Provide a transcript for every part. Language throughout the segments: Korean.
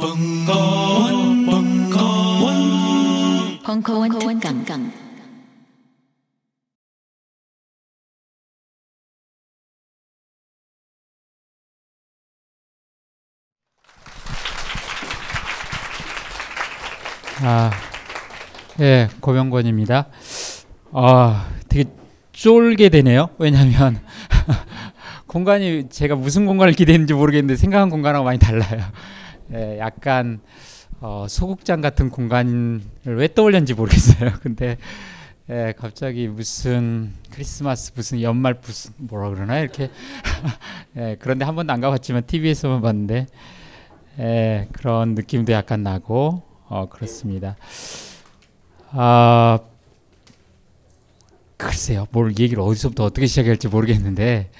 벙커원, 벙커원, 벙커원 특강. 아, 예, 고명권입니다. 아, 되게 쫄게 되네요. 왜냐하면 공간이 제가 무슨 공간을 기대했는지 모르겠는데 생각한 공간하고 많이 달라요. 예, 약간 어, 소극장 같은 공간을 왜 떠올렸는지 모르겠어요. 근데 예, 갑자기 무슨 크리스마스 무슨 연말 무슨 뭐라 그러나 이렇게 예, 그런데 한 번도 안 가봤지만 TV에서만 봤는데 예, 그런 느낌도 약간 나고 어, 그렇습니다. 아 글쎄요, 뭘 얘기를 어디서부터 어떻게 시작할지 모르겠는데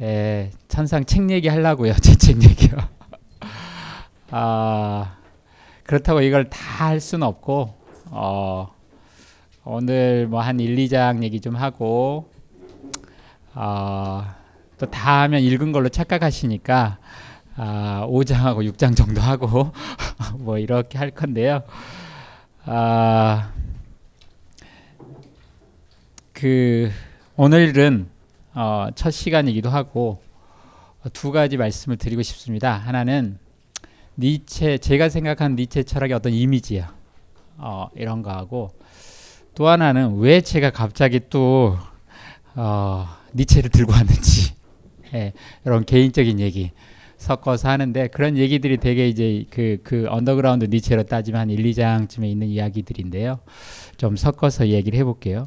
예, 찬상 책 얘기 하려고요, 제 책 얘기요. 아, 그렇다고 이걸 다 할 수는 없고 어, 오늘 뭐 한 1, 2장 얘기 좀 하고 어, 아, 또다 하면 읽은 걸로 착각하시니까 아, 5장하고 6장 정도 하고 뭐 이렇게 할 건데요. 아, 그 오늘은 어, 첫 시간이기도 하고 두 가지 말씀을 드리고 싶습니다. 하나는 니체 제가 생각한 니체 철학의 어떤 이미지야. 어, 이런 거하고 또 하나는 왜 제가 갑자기 또 어, 니체를 들고 왔는지 예, 이런 개인적인 얘기 섞어서 하는데 그런 얘기들이 되게 이제 그, 그 언더그라운드 니체로 따지면 한 1, 2장쯤에 있는 이야기들인데요. 좀 섞어서 얘기를 해볼게요.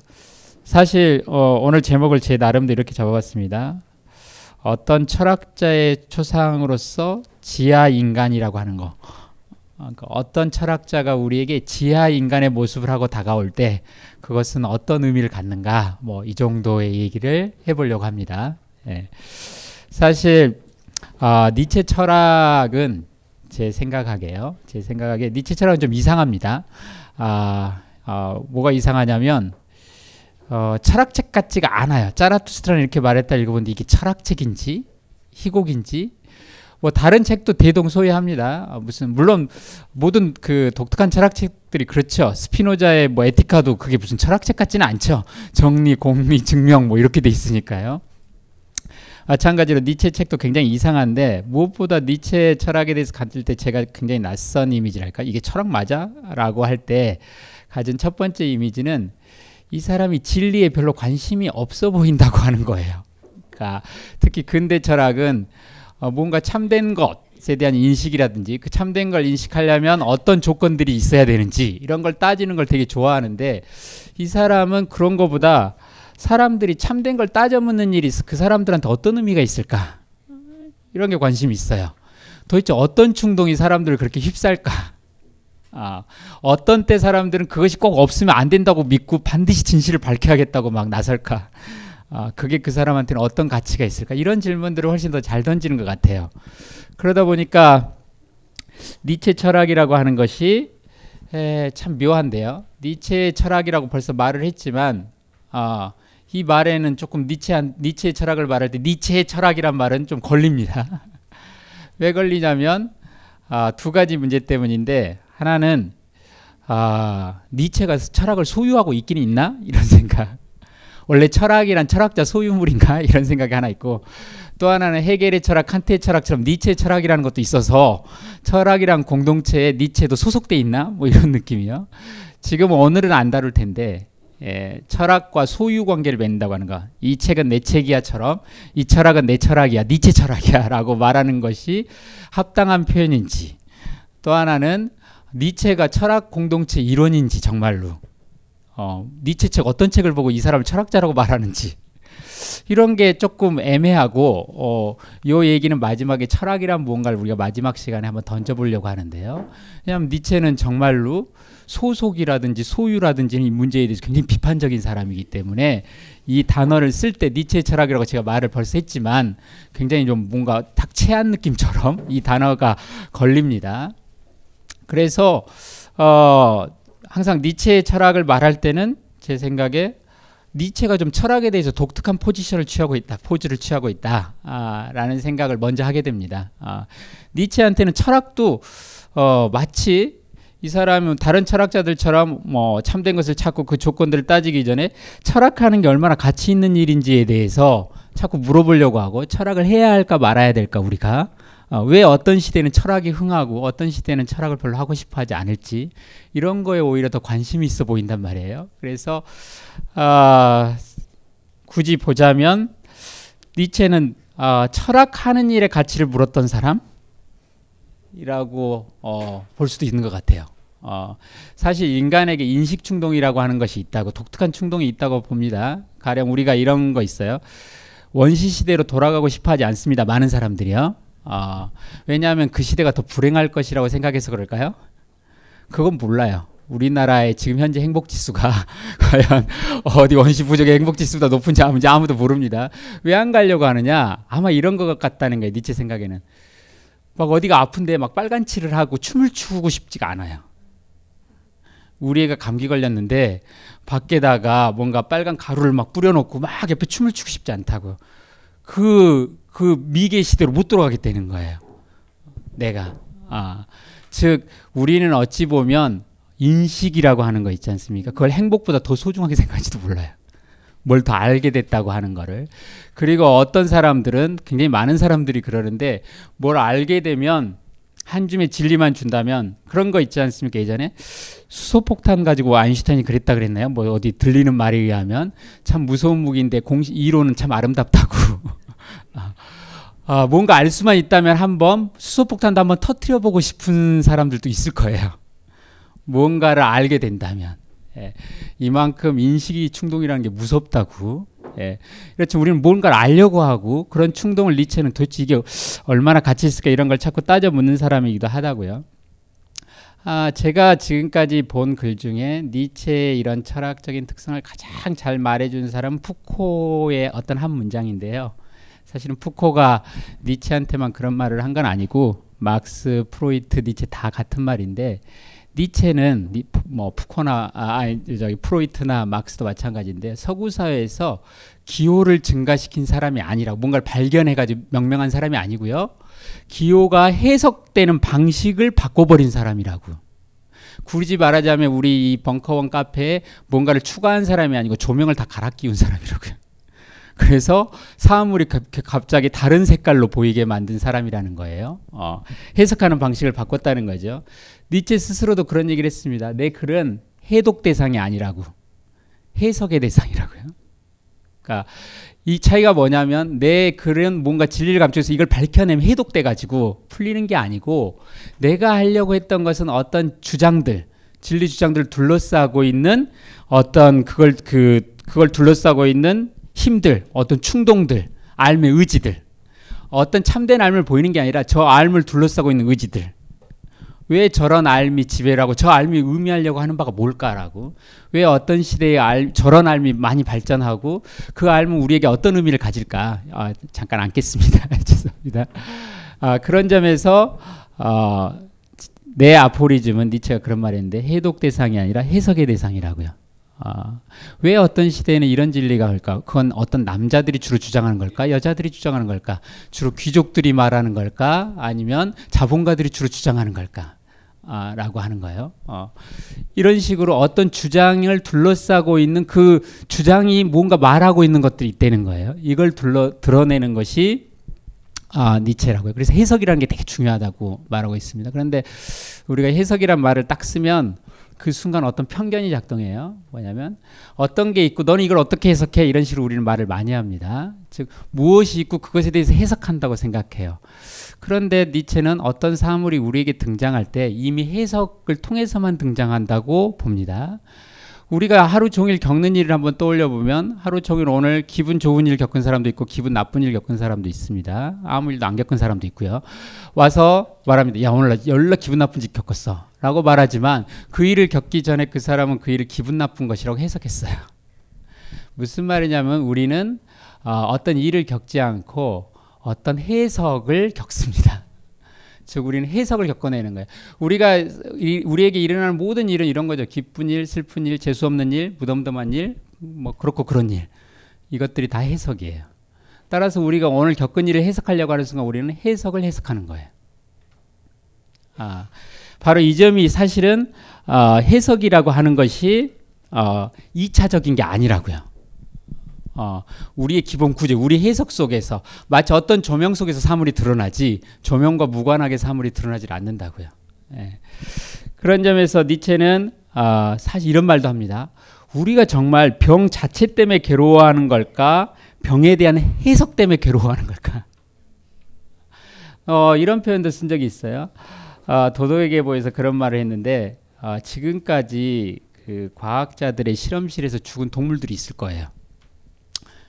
사실 어, 오늘 제목을 제 나름대로 이렇게 잡아봤습니다. 어떤 철학자의 초상으로서 지하 인간이라고 하는 거. 어, 그러니까 어떤 철학자가 우리에게 지하 인간의 모습을 하고 다가올 때 그것은 어떤 의미를 갖는가 뭐 이 정도의 얘기를 해보려고 합니다. 예. 사실 어, 니체 철학은 제 생각하게요. 제생각하기 니체 철학은 좀 이상합니다. 아, 어, 뭐가 이상하냐면 어, 철학책 같지가 않아요. 짜라투스트라는 이렇게 말했다 읽어보데 이게 철학책인지 희곡인지 뭐 다른 책도 대동소이합니다. 어, 무슨 물론 모든 그 독특한 철학책들이 그렇죠. 스피노자의 뭐 에티카도 그게 무슨 철학책 같지는 않죠. 정리, 공리, 증명 뭐 이렇게 돼 있으니까요. 마찬가지로 니체 책도 굉장히 이상한데 무엇보다 니체 철학에 대해서 가질 때 제가 굉장히 낯선 이미지랄까 이게 철학 맞아라고 할 때 가진 첫 번째 이미지는 이 사람이 진리에 별로 관심이 없어 보인다고 하는 거예요. 그러니까 특히 근대 철학은 어, 뭔가 참된 것에 대한 인식이라든지 그 참된 걸 인식하려면 어떤 조건들이 있어야 되는지 이런 걸 따지는 걸 되게 좋아하는데 이 사람은 그런 것보다 사람들이 참된 걸 따져묻는 일이 그 사람들한테 어떤 의미가 있을까 이런 게 관심이 있어요. 도대체 어떤 충동이 사람들을 그렇게 휩쌀까? 아, 어떤 때 사람들은 그것이 꼭 없으면 안 된다고 믿고 반드시 진실을 밝혀야겠다고 막 나설까? 아, 그게 그 사람한테는 어떤 가치가 있을까? 이런 질문들을 훨씬 더 잘 던지는 것 같아요. 그러다 보니까 니체 철학이라고 하는 것이 에, 참 묘한데요. 니체 철학이라고 벌써 말을 했지만 아, 이 말에는 조금 니체한 니체 철학을 말할 때 니체의 철학이란 말은 좀 걸립니다. 왜 걸리냐면 아, 두 가지 문제 때문인데 하나는 아, 니체가 철학을 소유하고 있긴 있나 이런 생각. 원래 철학이란 철학자 소유물인가 이런 생각이 하나 있고 또 하나는 헤겔의 철학, 칸트의 철학처럼 니체의 철학이라는 것도 있어서 철학이란 공동체에 니체도 소속돼 있나 뭐 이런 느낌이요. 지금 오늘은 안 다룰 텐데 예, 철학과 소유 관계를 맺는다고 하는 가이 책은 내 책이야처럼 이 철학은 내 철학이야, 니체 철학이야라고 말하는 것이 합당한 표현인지 또 하나는 니체가 철학 공동체 일원인지 정말로 어, 니체 책 어떤 책을 보고 이 사람을 철학자라고 말하는지 이런 게 조금 애매하고 어요 얘기는 마지막에 철학이란 무언가를 우리가 마지막 시간에 한번 던져보려고 하는데요. 왜냐하면 니체는 정말로 소속이라든지 소유라든지 이 문제에 대해서 굉장히 비판적인 사람이기 때문에 이 단어를 쓸 때 니체 철학이라고 제가 말을 벌써 했지만 굉장히 좀 뭔가 탁 체한 느낌처럼 이 단어가 걸립니다. 그래서 어 항상 니체의 철학을 말할 때는 제 생각에 니체가 좀 철학에 대해서 독특한 포지션을 취하고 있다, 포즈를 취하고 있다라는 아, 생각을 먼저 하게 됩니다. 아, 니체한테는 철학도 어, 마치 이 사람은 다른 철학자들처럼 뭐 참된 것을 찾고 그 조건들을 따지기 전에 철학하는 게 얼마나 가치 있는 일인지에 대해서 자꾸 물어보려고 하고 철학을 해야 할까 말아야 될까 우리가 어, 왜 어떤 시대는 철학이 흥하고 어떤 시대는 철학을 별로 하고 싶어 하지 않을지 이런 거에 오히려 더 관심이 있어 보인단 말이에요. 그래서 어, 굳이 보자면 니체는 어, 철학하는 일의 가치를 물었던 사람이라고 어, 볼 수도 있는 것 같아요. 어, 사실 인간에게 인식 충동이라고 하는 것이 있다고 독특한 충동이 있다고 봅니다. 가령 우리가 이런 거 있어요. 원시 시대로 돌아가고 싶어하지 않습니다. 많은 사람들이요. 어, 왜냐하면 그 시대가 더 불행할 것이라고 생각해서 그럴까요? 그건 몰라요. 우리나라의 지금 현재 행복지수가 과연 어디 원시 부족의 행복지수보다 높은지 아닌지 아무도 모릅니다. 왜 안 가려고 하느냐? 아마 이런 것 같다는 거예요. 니체 생각에는. 막 어디가 아픈데 막 빨간 칠을 하고 춤을 추고 싶지가 않아요. 우리 애가 감기 걸렸는데 밖에다가 뭔가 빨간 가루를 막 뿌려놓고 막 옆에 춤을 추고 싶지 않다고요. 그그 미개 시대로 못 돌아가게 되는 거예요. 내가. 아. 즉 우리는 어찌 보면 인식이라고 하는 거 있지 않습니까? 그걸 행복보다 더 소중하게 생각할지도 몰라요. 뭘 더 알게 됐다고 하는 거를. 그리고 어떤 사람들은 굉장히 많은 사람들이 그러는데 뭘 알게 되면 한 줌의 진리만 준다면 그런 거 있지 않습니까? 예전에 수소폭탄 가지고 아인슈타인이 그랬다 그랬나요? 뭐 어디 들리는 말에 의하면 참 무서운 무기인데 공식 이론은 참 아름답다고. 어, 뭔가 알 수만 있다면 한번 수소폭탄도 한번 터트려 보고 싶은 사람들도 있을 거예요. 뭔가를 알게 된다면 예, 이만큼 인식이 충동이라는 게 무섭다고. 예, 그렇지만 우리는 뭔가를 알려고 하고 그런 충동을 니체는 도대체 이게 얼마나 가치 있을까 이런 걸 자꾸 따져 묻는 사람이기도 하다고요. 아, 제가 지금까지 본 글 중에 니체의 이런 철학적인 특성을 가장 잘 말해준 사람은 푸코의 어떤 한 문장인데요. 사실은 푸코가 니체한테만 그런 말을 한 건 아니고 막스, 프로이트, 니체 다 같은 말인데 니체는 뭐 푸코나 아, 저기 프로이트나 막스도 마찬가지인데 서구 사회에서 기호를 증가시킨 사람이 아니라 뭔가를 발견해가지고 명명한 사람이 아니고요. 기호가 해석되는 방식을 바꿔버린 사람이라고. 굳이 말하자면 우리 벙커원 카페에 뭔가를 추가한 사람이 아니고 조명을 다 갈아 끼운 사람이라고요. 그래서 사물이 갑자기 다른 색깔로 보이게 만든 사람이라는 거예요. 어, 해석하는 방식을 바꿨다는 거죠. 니체 스스로도 그런 얘기를 했습니다. 내 글은 해독 대상이 아니라고. 해석의 대상이라고요. 그러니까 이 차이가 뭐냐면 내 글은 뭔가 진리를 감추어서 이걸 밝혀내면 해독돼 가지고 풀리는 게 아니고 내가 하려고 했던 것은 어떤 주장들 진리 주장들을 둘러싸고 있는 어떤 그걸 그 그걸 둘러싸고 있는 힘들, 어떤 충동들, ა რ 의 의지들, 어떤 참된 ა 을 보이는 게 아니라 저 ა 을 둘러싸고 있는 의지들. 왜 저런 알미 지배라고 저 알미 의미하려고 하는 바가 뭘까라고 왜 어떤 시대에 알, 저런 알미 많이 발전하고 그 알은 우리에게 어떤 의미를 가질까 아, 잠깐 앉겠습니다 죄송합니다 아, 그런 점에서 어, 내 아포리즘은 니체가 그런 말했는데 해독 대상이 아니라 해석의 대상이라고요 아, 왜 어떤 시대에는 이런 진리가 걸까? 그건 어떤 남자들이 주로 주장하는 걸까? 여자들이 주장하는 걸까? 주로 귀족들이 말하는 걸까? 아니면 자본가들이 주로 주장하는 걸까? 아, 라고 하는 거예요. 어. 이런 식으로 어떤 주장을 둘러싸고 있는 그 주장이 뭔가 말하고 있는 것들이 있다는 거예요. 이걸 둘러, 드러내는 것이 아, 니체라고요. 그래서 해석이라는 게 되게 중요하다고 말하고 있습니다. 그런데 우리가 해석이란 말을 딱 쓰면 그 순간 어떤 편견이 작동해요. 뭐냐면 어떤 게 있고 너는 이걸 어떻게 해석해 이런 식으로 우리는 말을 많이 합니다. 즉 무엇이 있고 그것에 대해서 해석한다고 생각해요. 그런데 니체는 어떤 사물이 우리에게 등장할 때 이미 해석을 통해서만 등장한다고 봅니다. 우리가 하루 종일 겪는 일을 한번 떠올려 보면 하루 종일 오늘 기분 좋은 일 겪은 사람도 있고 기분 나쁜 일 겪은 사람도 있습니다. 아무 일도 안 겪은 사람도 있고요. 와서 말합니다. 야 오늘 나 열나 기분 나쁜 짓 겪었어. 라고 말하지만 그 일을 겪기 전에 그 사람은 그 일을 기분 나쁜 것이라고 해석했어요. 무슨 말이냐면 우리는 어, 어떤 일을 겪지 않고 어떤 해석을 겪습니다. 즉 우리는 해석을 겪어내는 거예요. 우리가 우리에게 일어나는 모든 일은 이런 거죠. 기쁜 일, 슬픈 일, 재수 없는 일, 무덤덤한 일, 뭐 그렇고 그런 일. 이것들이 다 해석이에요. 따라서 우리가 오늘 겪은 일을 해석하려고 하는 순간 우리는 해석을 해석하는 거예요. 아, 바로 이 점이 사실은 어, 해석이라고 하는 것이 어, 2차적인 게 아니라고요. 어, 우리의 기본 구제, 우리 해석 속에서 마치 어떤 조명 속에서 사물이 드러나지 조명과 무관하게 사물이 드러나질 않는다고요. 예. 그런 점에서 니체는 어, 사실 이런 말도 합니다. 우리가 정말 병 자체 때문에 괴로워하는 걸까? 병에 대한 해석 때문에 괴로워하는 걸까? 어, 이런 표현도 쓴 적이 있어요. 아, 도덕에게보여서 그런 말을 했는데 아, 지금까지 그 과학자들의 실험실에서 죽은 동물들이 있을 거예요.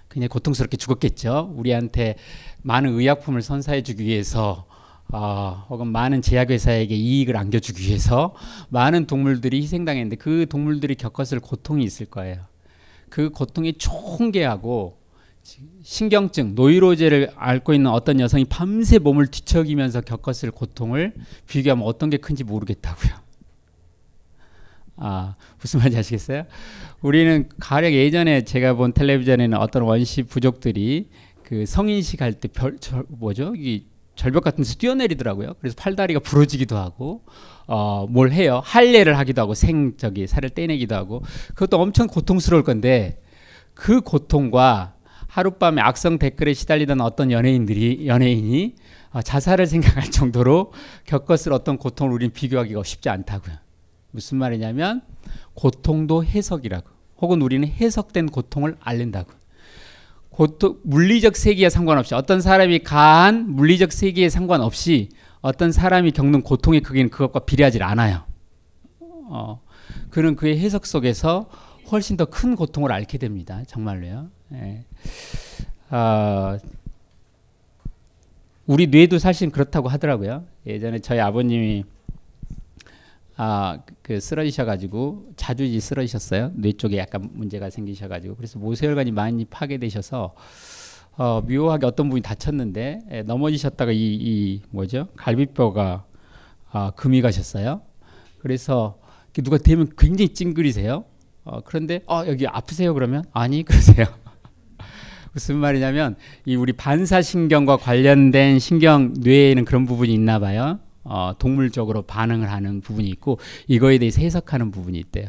그냥 고통스럽게 죽었겠죠. 우리한테 많은 의약품을 선사해주기 위해서 어, 혹은 많은 제약회사에게 이익을 안겨주기 위해서 많은 동물들이 희생당했는데 그 동물들이 겪었을 고통이 있을 거예요. 그 고통이 총계하고 신경증, 노이로제를 앓고 있는 어떤 여성이 밤새 몸을 뒤척이면서 겪었을 고통을 비교하면 어떤 게 큰지 모르겠다고요. 아, 무슨 말인지 아시겠어요? 우리는 가령 예전에 제가 본 텔레비전에는 어떤 원시 부족들이 그 성인식 할때 별, 절, 뭐죠? 이 절벽 같은 데서 뛰어내리더라고요. 그래서 팔다리가 부러지기도 하고, 어, 뭘 해요? 할례를 하기도 하고, 생, 저기, 살을 떼내기도 하고, 그것도 엄청 고통스러울 건데, 그 고통과 하룻밤에 악성 댓글에 시달리던 어떤 연예인들이 연예인이 어, 자살을 생각할 정도로 겪었을 어떤 고통을 우리는 비교하기가 쉽지 않다고요. 무슨 말이냐면 고통도 해석이라고. 혹은 우리는 해석된 고통을 알린다고. 고통 물리적 세계에 상관없이 어떤 사람이 가한 물리적 세계에 상관없이 어떤 사람이 겪는 고통의 크기는 그것과 비례하지 않아요. 어, 그는 그의 해석 속에서 훨씬 더 큰 고통을 앓게 됩니다. 정말로요. 예. 아, 우리 뇌도 사실 그렇다고 하더라고요. 예전에 저희 아버님이 아, 그 쓰러지셔가지고 자주 쓰러지셨어요. 뇌 쪽에 약간 문제가 생기셔가지고 그래서 모세혈관이 많이 파괴되셔서 어, 묘하게 어떤 분이 다쳤는데 예, 넘어지셨다가 이, 이 뭐죠 갈비뼈가 아, 금이 가셨어요. 그래서 누가 되면 굉장히 찡그리세요. 어, 그런데 어, 여기 아프세요 그러면 아니 그러세요. 무슨 말이냐면 이 우리 반사신경과 관련된 신경 뇌에는 그런 부분이 있나 봐요. 어, 동물적으로 반응을 하는 부분이 있고 이거에 대해서 해석하는 부분이 있대요.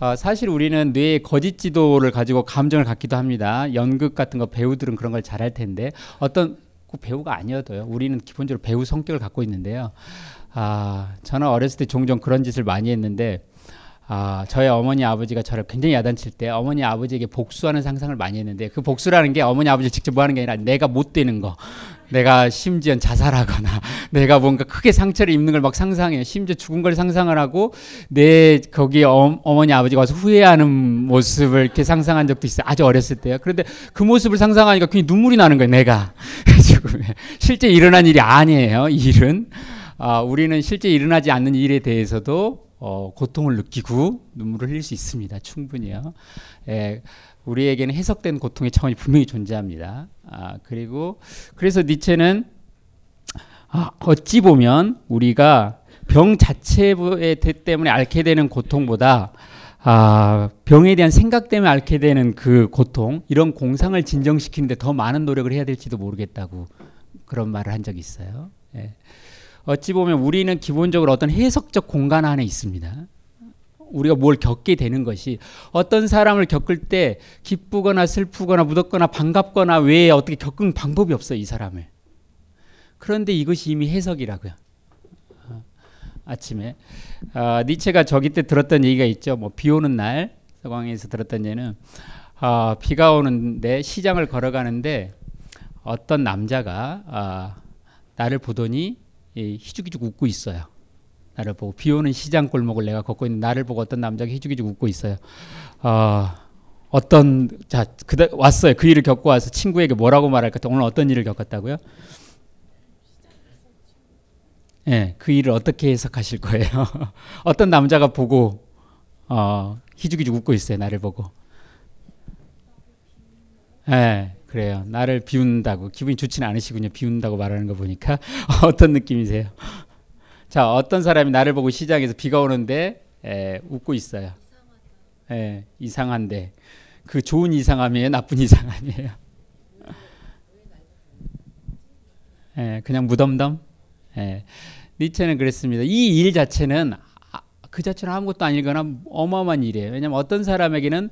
어, 사실 우리는 뇌의 거짓 지도를 가지고 감정을 갖기도 합니다. 연극 같은 거 배우들은 그런 걸 잘할 텐데 어떤 꼭 배우가 아니어도요. 우리는 기본적으로 배우 성격을 갖고 있는데요. 아, 저는 어렸을 때 종종 그런 짓을 많이 했는데 아, 저의 어머니 아버지가 저를 굉장히 야단칠 때 어머니 아버지에게 복수하는 상상을 많이 했는데 그 복수라는 게 어머니 아버지 직접 뭐 하는 게 아니라 내가 못 되는 거. 내가 심지어 자살하거나 내가 뭔가 크게 상처를 입는 걸 막 상상해 심지어 죽은 걸 상상을 하고 내 거기에 어, 머니 아버지가 와서 후회하는 모습을 이렇게 상상한 적도 있어요 아주 어렸을 때요 그런데 그 모습을 상상하니까 그냥 눈물이 나는 거예요 내가 지금 실제 일어난 일이 아니에요 일은 아, 우리는 실제 일어나지 않는 일에 대해서도 어, 고통을 느끼고 눈물을 흘릴 수 있습니다. 충분히요. 예, 우리에게는 해석된 고통의 차원이 분명히 존재합니다. 아, 그리고 그래서 니체는 아, 어찌 보면 우리가 병 자체에 때문에 앓게 되는 고통보다 아, 병에 대한 생각 때문에 앓게 되는 그 고통, 이런 공상을 진정시키는데 더 많은 노력을 해야 될지도 모르겠다고 그런 말을 한 적이 있어요. 예. 어찌 보면 우리는 기본적으로 어떤 해석적 공간 안에 있습니다. 우리가 뭘 겪게 되는 것이 어떤 사람을 겪을 때 기쁘거나 슬프거나 무덥거나 반갑거나 외에 어떻게 겪은 방법이 없어 이 사람을. 그런데 이것이 이미 해석이라고요. 아침에 아, 니체가 저기 때 들었던 얘기가 있죠. 뭐 비 오는 날 서광에서 들었던 얘는 아, 비가 오는데 시장을 걸어가는데 어떤 남자가 아, 나를 보더니 희죽희죽 웃고 있어요. 나를 보고 비 오는 시장 골목을 내가 걷고 있는 나를 보고 어떤 남자가 희죽희죽 웃고 있어요. 어, 어떤 자 그다 왔어요. 그 일을 겪고 와서 친구에게 뭐라고 말할까? 오늘 어떤 일을 겪었다고요? 예, 네, 그 일을 어떻게 해석하실 거예요? 어떤 남자가 보고 어, 희죽희죽 웃고 있어요. 나를 보고. 예, 네, 그래요. 나를 비운다고 기분이 좋지는 않으시군요. 비운다고 말하는 거 보니까 어떤 느낌이세요? 자, 어떤 사람이 나를 보고 시장에서 비가 오는데 에, 웃고 있어요. 예, 이상한데 그 좋은 이상함이에요, 나쁜 이상함이에요. 예, 그냥 무덤덤. 예, 니체는 그랬습니다. 이 일 자체는 아, 그 자체로 아무것도 아니거나 어마어마한 일이에요. 왜냐하면 어떤 사람에게는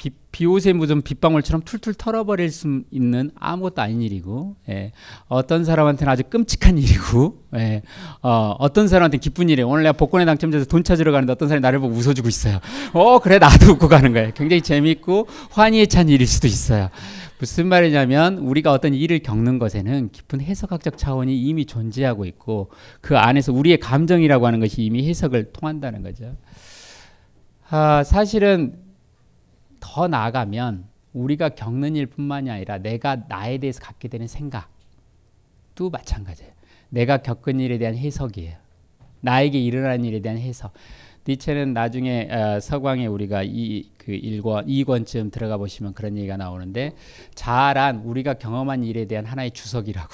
비, 비 옷에 묻은 빗방울처럼 툴툴 털어버릴 수 있는 아무것도 아닌 일이고 예. 어떤 사람한테는 아주 끔찍한 일이고 예. 어, 어떤 사람한테 기쁜 일이에요 오늘 내가 복권에 당첨돼서 돈 찾으러 가는데 어떤 사람이 나를 보고 웃어주고 있어요 어 그래 나도 웃고 가는 거예요 굉장히 재밌고 환희에 찬 일일 수도 있어요 무슨 말이냐면 우리가 어떤 일을 겪는 것에는 깊은 해석학적 차원이 이미 존재하고 있고 그 안에서 우리의 감정이라고 하는 것이 이미 해석을 통한다는 거죠 아, 사실은 더 나아가면 우리가 겪는 일뿐만이 아니라 내가 나에 대해서 갖게 되는 생각도 마찬가지예요. 내가 겪은 일에 대한 해석이에요. 나에게 일어난 일에 대한 해석. 니체는 나중에 어, 서광에 우리가 이그 1권, 2권쯤 들어가 보시면 그런 얘기가 나오는데 자란 우리가 경험한 일에 대한 하나의 주석이라고.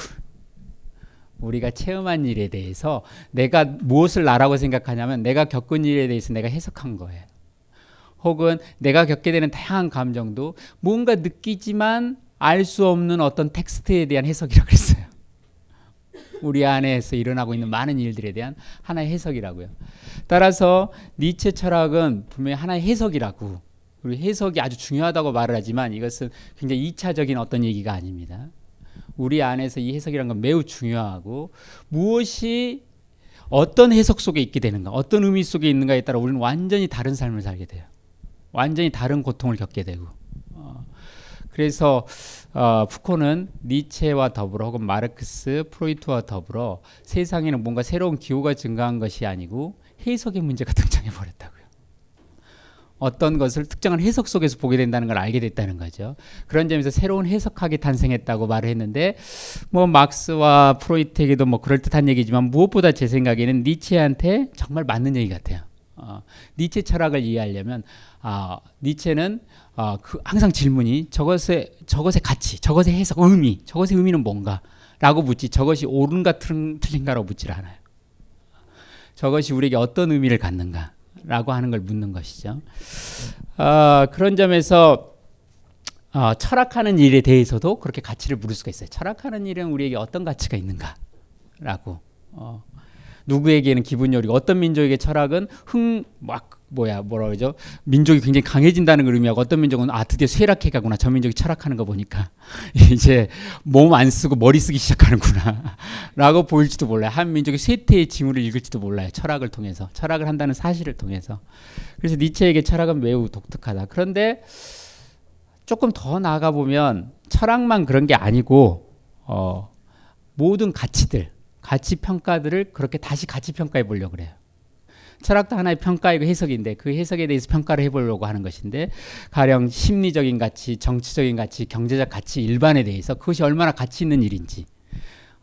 우리가 체험한 일에 대해서 내가 무엇을 나라고 생각하냐면 내가 겪은 일에 대해서 내가 해석한 거예요. 혹은 내가 겪게 되는 다양한 감정도 뭔가 느끼지만 알 수 없는 어떤 텍스트에 대한 해석이라고 했어요. 우리 안에서 일어나고 있는 많은 일들에 대한 하나의 해석이라고요. 따라서 니체 철학은 분명히 하나의 해석이라고 우리 해석이 아주 중요하다고 말을 하지만 이것은 굉장히 2차적인 어떤 얘기가 아닙니다. 우리 안에서 이 해석이라는 건 매우 중요하고 무엇이 어떤 해석 속에 있게 되는가 어떤 의미 속에 있는가에 따라 우리는 완전히 다른 삶을 살게 돼요. 완전히 다른 고통을 겪게 되고 어, 그래서 어, 푸코는 니체와 더불어 혹은 마르크스, 프로이트와 더불어 세상에는 뭔가 새로운 기호가 증가한 것이 아니고 해석의 문제가 등장해 버렸다고요. 어떤 것을 특정한 해석 속에서 보게 된다는 걸 알게 됐다는 거죠. 그런 점에서 새로운 해석학이 탄생했다고 말을 했는데 뭐 막스와 프로이트에게도 뭐 그럴듯한 얘기지만 무엇보다 제 생각에는 니체한테 정말 맞는 얘기 같아요. 어, 니체 철학을 이해하려면 아, 니체는 아, 그 항상 질문이 저것의 저것의 가치, 저것의 해석, 의미, 저것의 의미는 뭔가?라고 묻지 저것이 옳은가 틀린가로 묻질 않아요. 저것이 우리에게 어떤 의미를 갖는가라고 하는 걸 묻는 것이죠. 아, 그런 점에서 어, 철학하는 일에 대해서도 그렇게 가치를 물을 수가 있어요. 철학하는 일은 우리에게 어떤 가치가 있는가라고. 어, 누구에게는 기분 요리가 어떤 민족에게 철학은 흥막 뭐야 뭐라 그러죠 민족이 굉장히 강해진다는 걸 의미하고 어떤 민족은 아 드디어 쇠락해 가구나 저 민족이 철학하는 거 보니까 이제 몸 안 쓰고 머리 쓰기 시작하는구나 라고 보일지도 몰라요 한 민족의 쇠퇴의 징후를 읽을지도 몰라요 철학을 통해서 철학을 한다는 사실을 통해서 그래서 니체에게 철학은 매우 독특하다 그런데 조금 더 나아가 보면 철학만 그런 게 아니고 어, 모든 가치들 가치 평가들을 그렇게 다시 가치 평가해 보려고 그래요 철학도 하나의 평가이고 해석인데 그 해석에 대해서 평가를 해보려고 하는 것인데 가령 심리적인 가치, 정치적인 가치, 경제적 가치 일반에 대해서 그것이 얼마나 가치 있는 일인지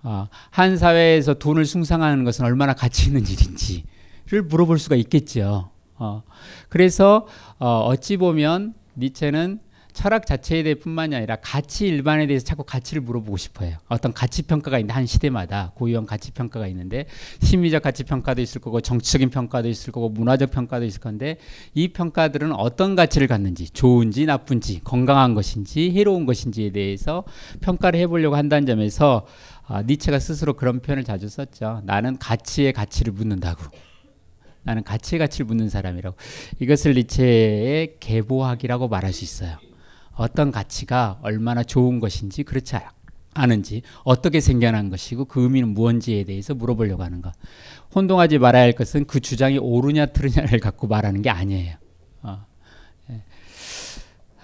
어, 한 사회에서 돈을 숭상하는 것은 얼마나 가치 있는 일인지를 물어볼 수가 있겠죠. 어, 그래서 어, 어찌 보면 니체는 철학 자체에 대해 뿐만이 아니라 가치 일반에 대해서 자꾸 가치를 물어보고 싶어요. 어떤 가치 평가가 있는데 한 시대마다 고유한 가치 평가가 있는데 심리적 가치 평가도 있을 거고 정치적인 평가도 있을 거고 문화적 평가도 있을 건데 이 평가들은 어떤 가치를 갖는지 좋은지 나쁜지 건강한 것인지 해로운 것인지에 대해서 평가를 해보려고 한다는 점에서 아, 니체가 스스로 그런 표현을 자주 썼죠. 나는 가치의 가치를 묻는다고. 나는 가치의 가치를 묻는 사람이라고. 이것을 니체의 계보학이라고 말할 수 있어요. 어떤 가치가 얼마나 좋은 것인지 그렇지 않은지 어떻게 생겨난 것이고 그 의미는 무언지에 대해서 물어보려고 하는 것. 혼동하지 말아야 할 것은 그 주장이 옳으냐 틀으냐를 갖고 말하는 게 아니에요. 어. 예.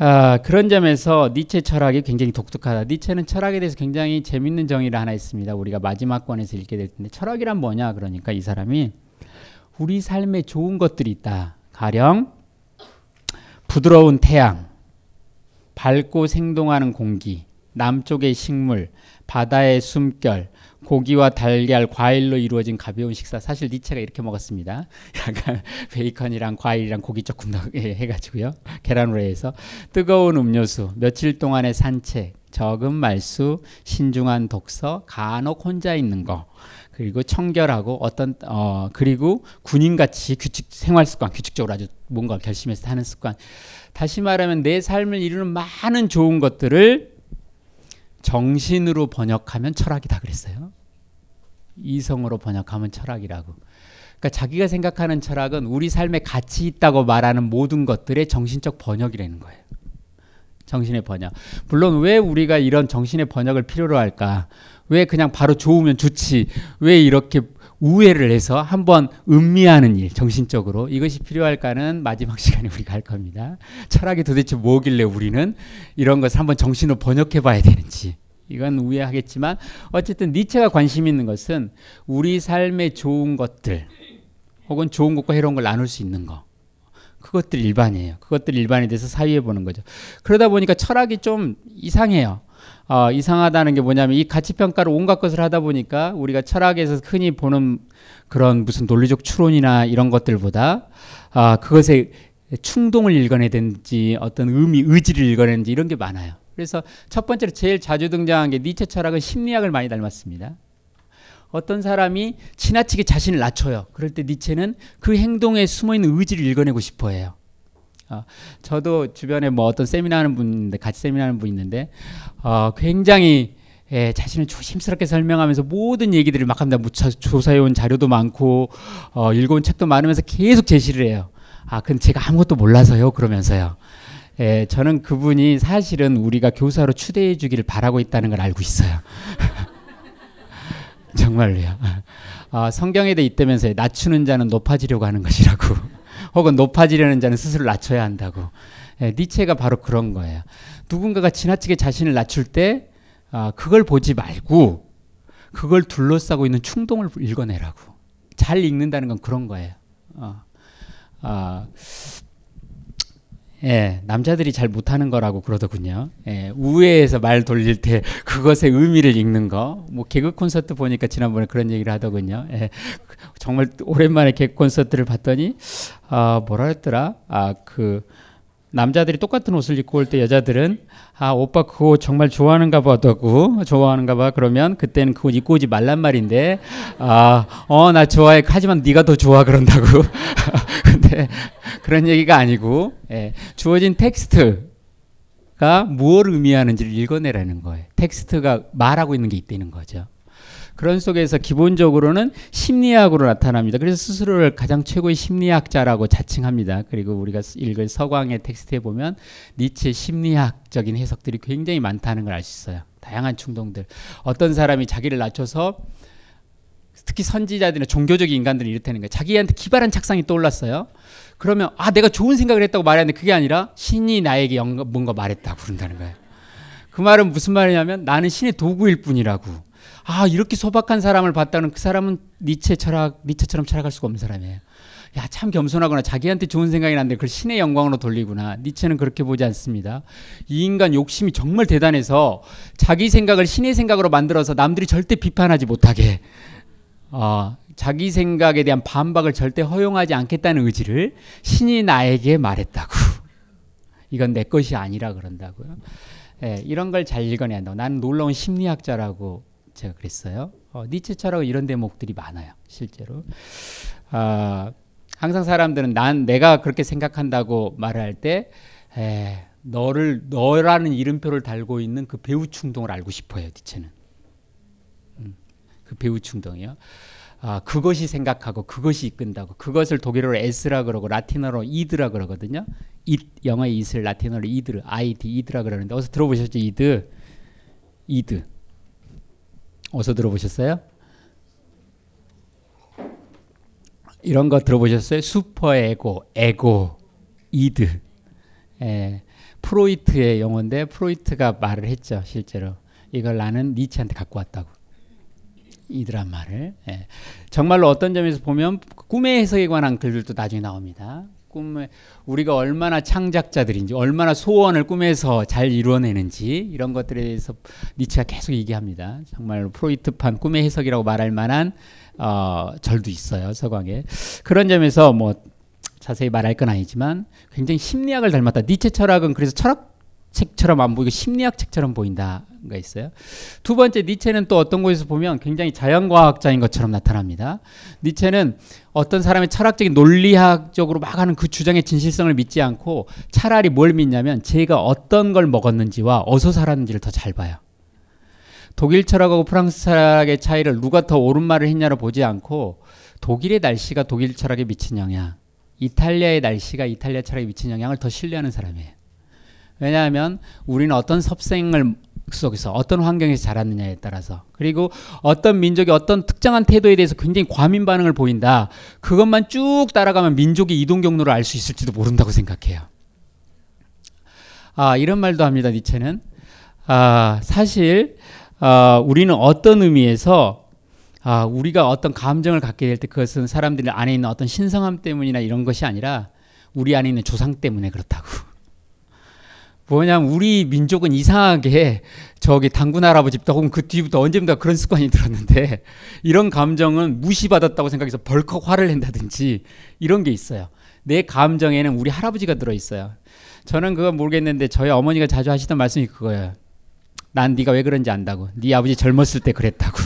아, 그런 점에서 니체 철학이 굉장히 독특하다. 니체는 철학에 대해서 굉장히 재밌는 정의를 하나 있습니다. 우리가 마지막 권에서 읽게 될 텐데 철학이란 뭐냐 그러니까 이 사람이 우리 삶에 좋은 것들이 있다. 가령 부드러운 태양, 밝고 생동하는 공기, 남쪽의 식물, 바다의 숨결, 고기와 달걀, 과일로 이루어진 가벼운 식사. 사실 니체가 네 이렇게 먹었습니다. 약간 베이컨이랑 과일이랑 고기 조금 더 해가지고요. 계란으로 해서 뜨거운 음료수, 며칠 동안의 산책, 적은 말수, 신중한 독서, 간혹 혼자 있는 거. 그리고 청결하고 어떤 어 그리고 군인같이 규칙 생활 습관 규칙적으로 아주 뭔가 결심해서 하는 습관 다시 말하면 내 삶을 이루는 많은 좋은 것들을 정신으로 번역하면 철학이다 그랬어요. 이성으로 번역하면 철학이라고. 그러니까 자기가 생각하는 철학은 우리 삶에 가치 있다고 말하는 모든 것들의 정신적 번역이라는 거예요. 정신의 번역. 물론 왜 우리가 이런 정신의 번역을 필요로 할까? 왜 그냥 바로 좋으면 좋지? 왜 이렇게 우회를 해서 한번 음미하는 일, 정신적으로 이것이 필요할까는 마지막 시간에 우리가 할 겁니다. 철학이 도대체 뭐길래 우리는 이런 것을 한번 정신으로 번역해 봐야 되는지. 이건 우회하겠지만 어쨌든 니체가 관심 있는 것은 우리 삶의 좋은 것들 혹은 좋은 것과 해로운 걸 나눌 수 있는 거. 그것들 일반이에요. 그것들 일반에 대해서 사유해 보는 거죠. 그러다 보니까 철학이 좀 이상해요. 어, 이상하다는 게 뭐냐면 이 가치 평가를 온갖 것을 하다 보니까 우리가 철학에서 흔히 보는 그런 무슨 논리적 추론이나 이런 것들보다 아, 그것에 충동을 읽어내든지 어떤 의미 의지를 읽어내든지 이런 게 많아요. 그래서 첫 번째로 제일 자주 등장한 게 니체 철학은 심리학을 많이 닮았습니다. 어떤 사람이 지나치게 자신을 낮춰요. 그럴 때 니체는 그 행동에 숨어 있는 의지를 읽어내고 싶어 해요. 어, 저도 주변에 뭐 어떤 세미나 하는 분 있는데 같이 세미나 하는 분 있는데 어, 굉장히 예, 자신을 조심스럽게 설명하면서 모든 얘기들을 막 합니다. 무차 뭐 조사해온 자료도 많고 어, 읽어온 책도 많으면서 계속 제시를 해요. 아, 근데 제가 아무것도 몰라서요. 그러면서요. 예, 저는 그분이 사실은 우리가 교사로 추대해 주기를 바라고 있다는 걸 알고 있어요. 정말로요. 아, 성경에 대해 있다면서 낮추는 자는 높아지려고 하는 것이라고. 혹은 높아지려는 자는 스스로 낮춰야 한다고. 예, 니체가 바로 그런 거예요. 누군가가 지나치게 자신을 낮출 때 아, 그걸 보지 말고 그걸 둘러싸고 있는 충동을 읽어내라고. 잘 읽는다는 건 그런 거예요. 어. 아, 예, 남자들이 잘 못하는 거라고 그러더군요. 예, 우회에서 말 돌릴 때 그것의 의미를 읽는 거. 뭐 개그 콘서트 보니까 지난번에 그런 얘기를 하더군요. 예, 정말 오랜만에 개그 콘서트를 봤더니 아, 뭐라 했더라? 아, 그 남자들이 똑같은 옷을 입고 올 때 여자들은 아 오빠 그 옷 정말 좋아하는가 보다고 좋아하는가 봐 그러면 그때는 그 옷 입고 오지 말란 말인데 아어나 좋아해 하지만 네가 더 좋아 그런다고 근데 그런 얘기가 아니고 예, 주어진 텍스트가 무엇을 의미하는지를 읽어내라는 거예요 텍스트가 말하고 있는 게 있다는 거죠 그런 속에서 기본적으로는 심리학으로 나타납니다. 그래서 스스로를 가장 최고의 심리학자라고 자칭합니다. 그리고 우리가 읽을 서광의 텍스트에 보면 니체 심리학적인 해석들이 굉장히 많다는 걸 알 수 있어요. 다양한 충동들. 어떤 사람이 자기를 낮춰서 특히 선지자들이나 종교적인 인간들은 이렇다는 거예요. 자기한테 기발한 착상이 떠올랐어요. 그러면 아 내가 좋은 생각을 했다고 말했는데 그게 아니라 신이 나에게 뭔가 말했다고 그런다는 거예요. 그 말은 무슨 말이냐면 나는 신의 도구일 뿐이라고. 아 이렇게 소박한 사람을 봤다는 그 사람은 니체 철학 니체처럼 철학할 수가 없는 사람이에요. 야참 겸손하구나 자기한테 좋은 생각이 났데 그걸 신의 영광으로 돌리구나 니체는 그렇게 보지 않습니다. 이 인간 욕심이 정말 대단해서 자기 생각을 신의 생각으로 만들어서 남들이 절대 비판하지 못하게 어, 자기 생각에 대한 반박을 절대 허용하지 않겠다는 의지를 신이 나에게 말했다고. 이건 내 것이 아니라 그런다고요. 예, 이런 걸 잘읽어내다 나는 놀라운 심리학자라고 제가 그랬어요. 어, 니체 철학 이런 대목들이 많아요. 실제로. 아, 항상 사람들은 난 내가 그렇게 생각한다고 말할때 너를 너라는 이름표를 달고 있는 그 배우 충동을 알고 싶어요. 니체는. 음, 그 배우 충동이요. 아, 그것이 생각하고 그것이 이끈다고 그것을 독일어로 S라 그러고 라틴어로 이드라 그러거든요. 잇, 영어의 i t 라틴어로 이드, 아이디 이드라 그러는데 어서 들어보셨죠? 이드, 이드. 어서 들어보셨어요? 이런 거 들어보셨어요? 슈퍼에고, 에고, 이드. 예, 프로이트의 용어인데 프로이트가 말을 했죠, 실제로. 이걸 나는 니체한테 갖고 왔다고. 이드란 말을. 예. 정말로 어떤 점에서 보면 꿈의 해석에 관한 글들도 나중에 나옵니다. 꿈에 우리가 얼마나 창작자들인지 얼마나 소원을 꿈에서 잘 이루어내는지 이런 것들에 대해서 니체가 계속 얘기합니다. 정말 프로이트판 꿈의 해석이라고 말할 만한 어, 절도 있어요 서광에 그런 점에서 뭐 자세히 말할 건 아니지만 굉장히 심리학을 닮았다. 니체 철학은 그래서 철학 책처럼 안 보이고 심리학 책처럼 보인다가 있어요. 두 번째 니체는 또 어떤 곳에서 보면 굉장히 자연과학자인 것처럼 나타납니다. 니체는 어떤 사람의 철학적인 논리학적으로 막 하는 그 주장의 진실성을 믿지 않고 차라리 뭘 믿냐면 제가 어떤 걸 먹었는지와 어디서 살았는지를 더 잘 봐요. 독일 철학하고 프랑스 철학의 차이를 누가 더 옳은 말을 했냐로 보지 않고 독일의 날씨가 독일 철학에 미친 영향, 이탈리아의 날씨가 이탈리아 철학에 미친 영향을 더 신뢰하는 사람이에요. 왜냐하면 우리는 어떤 섭생을 속에서 어떤 환경에서 자랐느냐에 따라서 그리고 어떤 민족이 어떤 특정한 태도에 대해서 굉장히 과민 반응을 보인다. 그것만 쭉 따라가면 민족의 이동 경로를 알 수 있을지도 모른다고 생각해요. 아 이런 말도 합니다. 니체는 아, 사실 아, 우리는 어떤 의미에서 아, 우리가 어떤 감정을 갖게 될 때 그것은 사람들 안에 있는 어떤 신성함 때문이나 이런 것이 아니라 우리 안에 있는 조상 때문에 그렇다고. 뭐냐면 우리 민족은 이상하게 저기 당군 할아버지 부터 혹은 그 뒤부터 언제부터 그런 습관이 들었는데 이런 감정은 무시받았다고 생각해서 벌컥 화를 낸다든지 이런 게 있어요. 내 감정에는 우리 할아버지가 들어 있어요. 저는 그건 모르겠는데 저희 어머니가 자주 하시던 말씀이 그거예요. 난 네가 왜 그런지 안다고. 네 아버지 젊었을 때 그랬다고.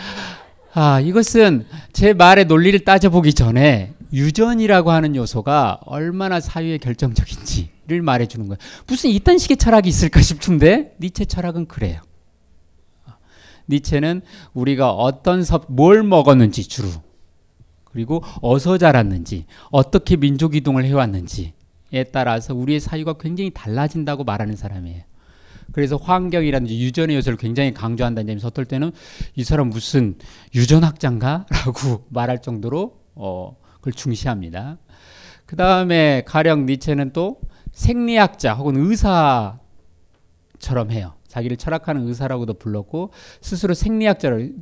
아, 이것은 제 말의 논리를 따져보기 전에 유전이라고 하는 요소가 얼마나 사유에 결정적인지 를 말해주는 거예요. 무슨 이딴 식의 철학이 있을까 싶은데 니체 철학은 그래요. 니체는 우리가 어떤 섭, 뭘 먹었는지 주로 그리고 어서 자랐는지 어떻게 민족 이동을 해왔는지에 따라서 우리의 사유가 굉장히 달라진다고 말하는 사람이에요. 그래서 환경이라든지 유전의 요소를 굉장히 강조한다는 점이 서툴 때는 이 사람 무슨 유전학자인가라고 말할 정도로 어, 그걸 중시합니다. 그 다음에 가령 니체는 또 생리학자 혹은 의사처럼 해요. 자기를 철학하는 의사라고도 불렀고 스스로 생리학자를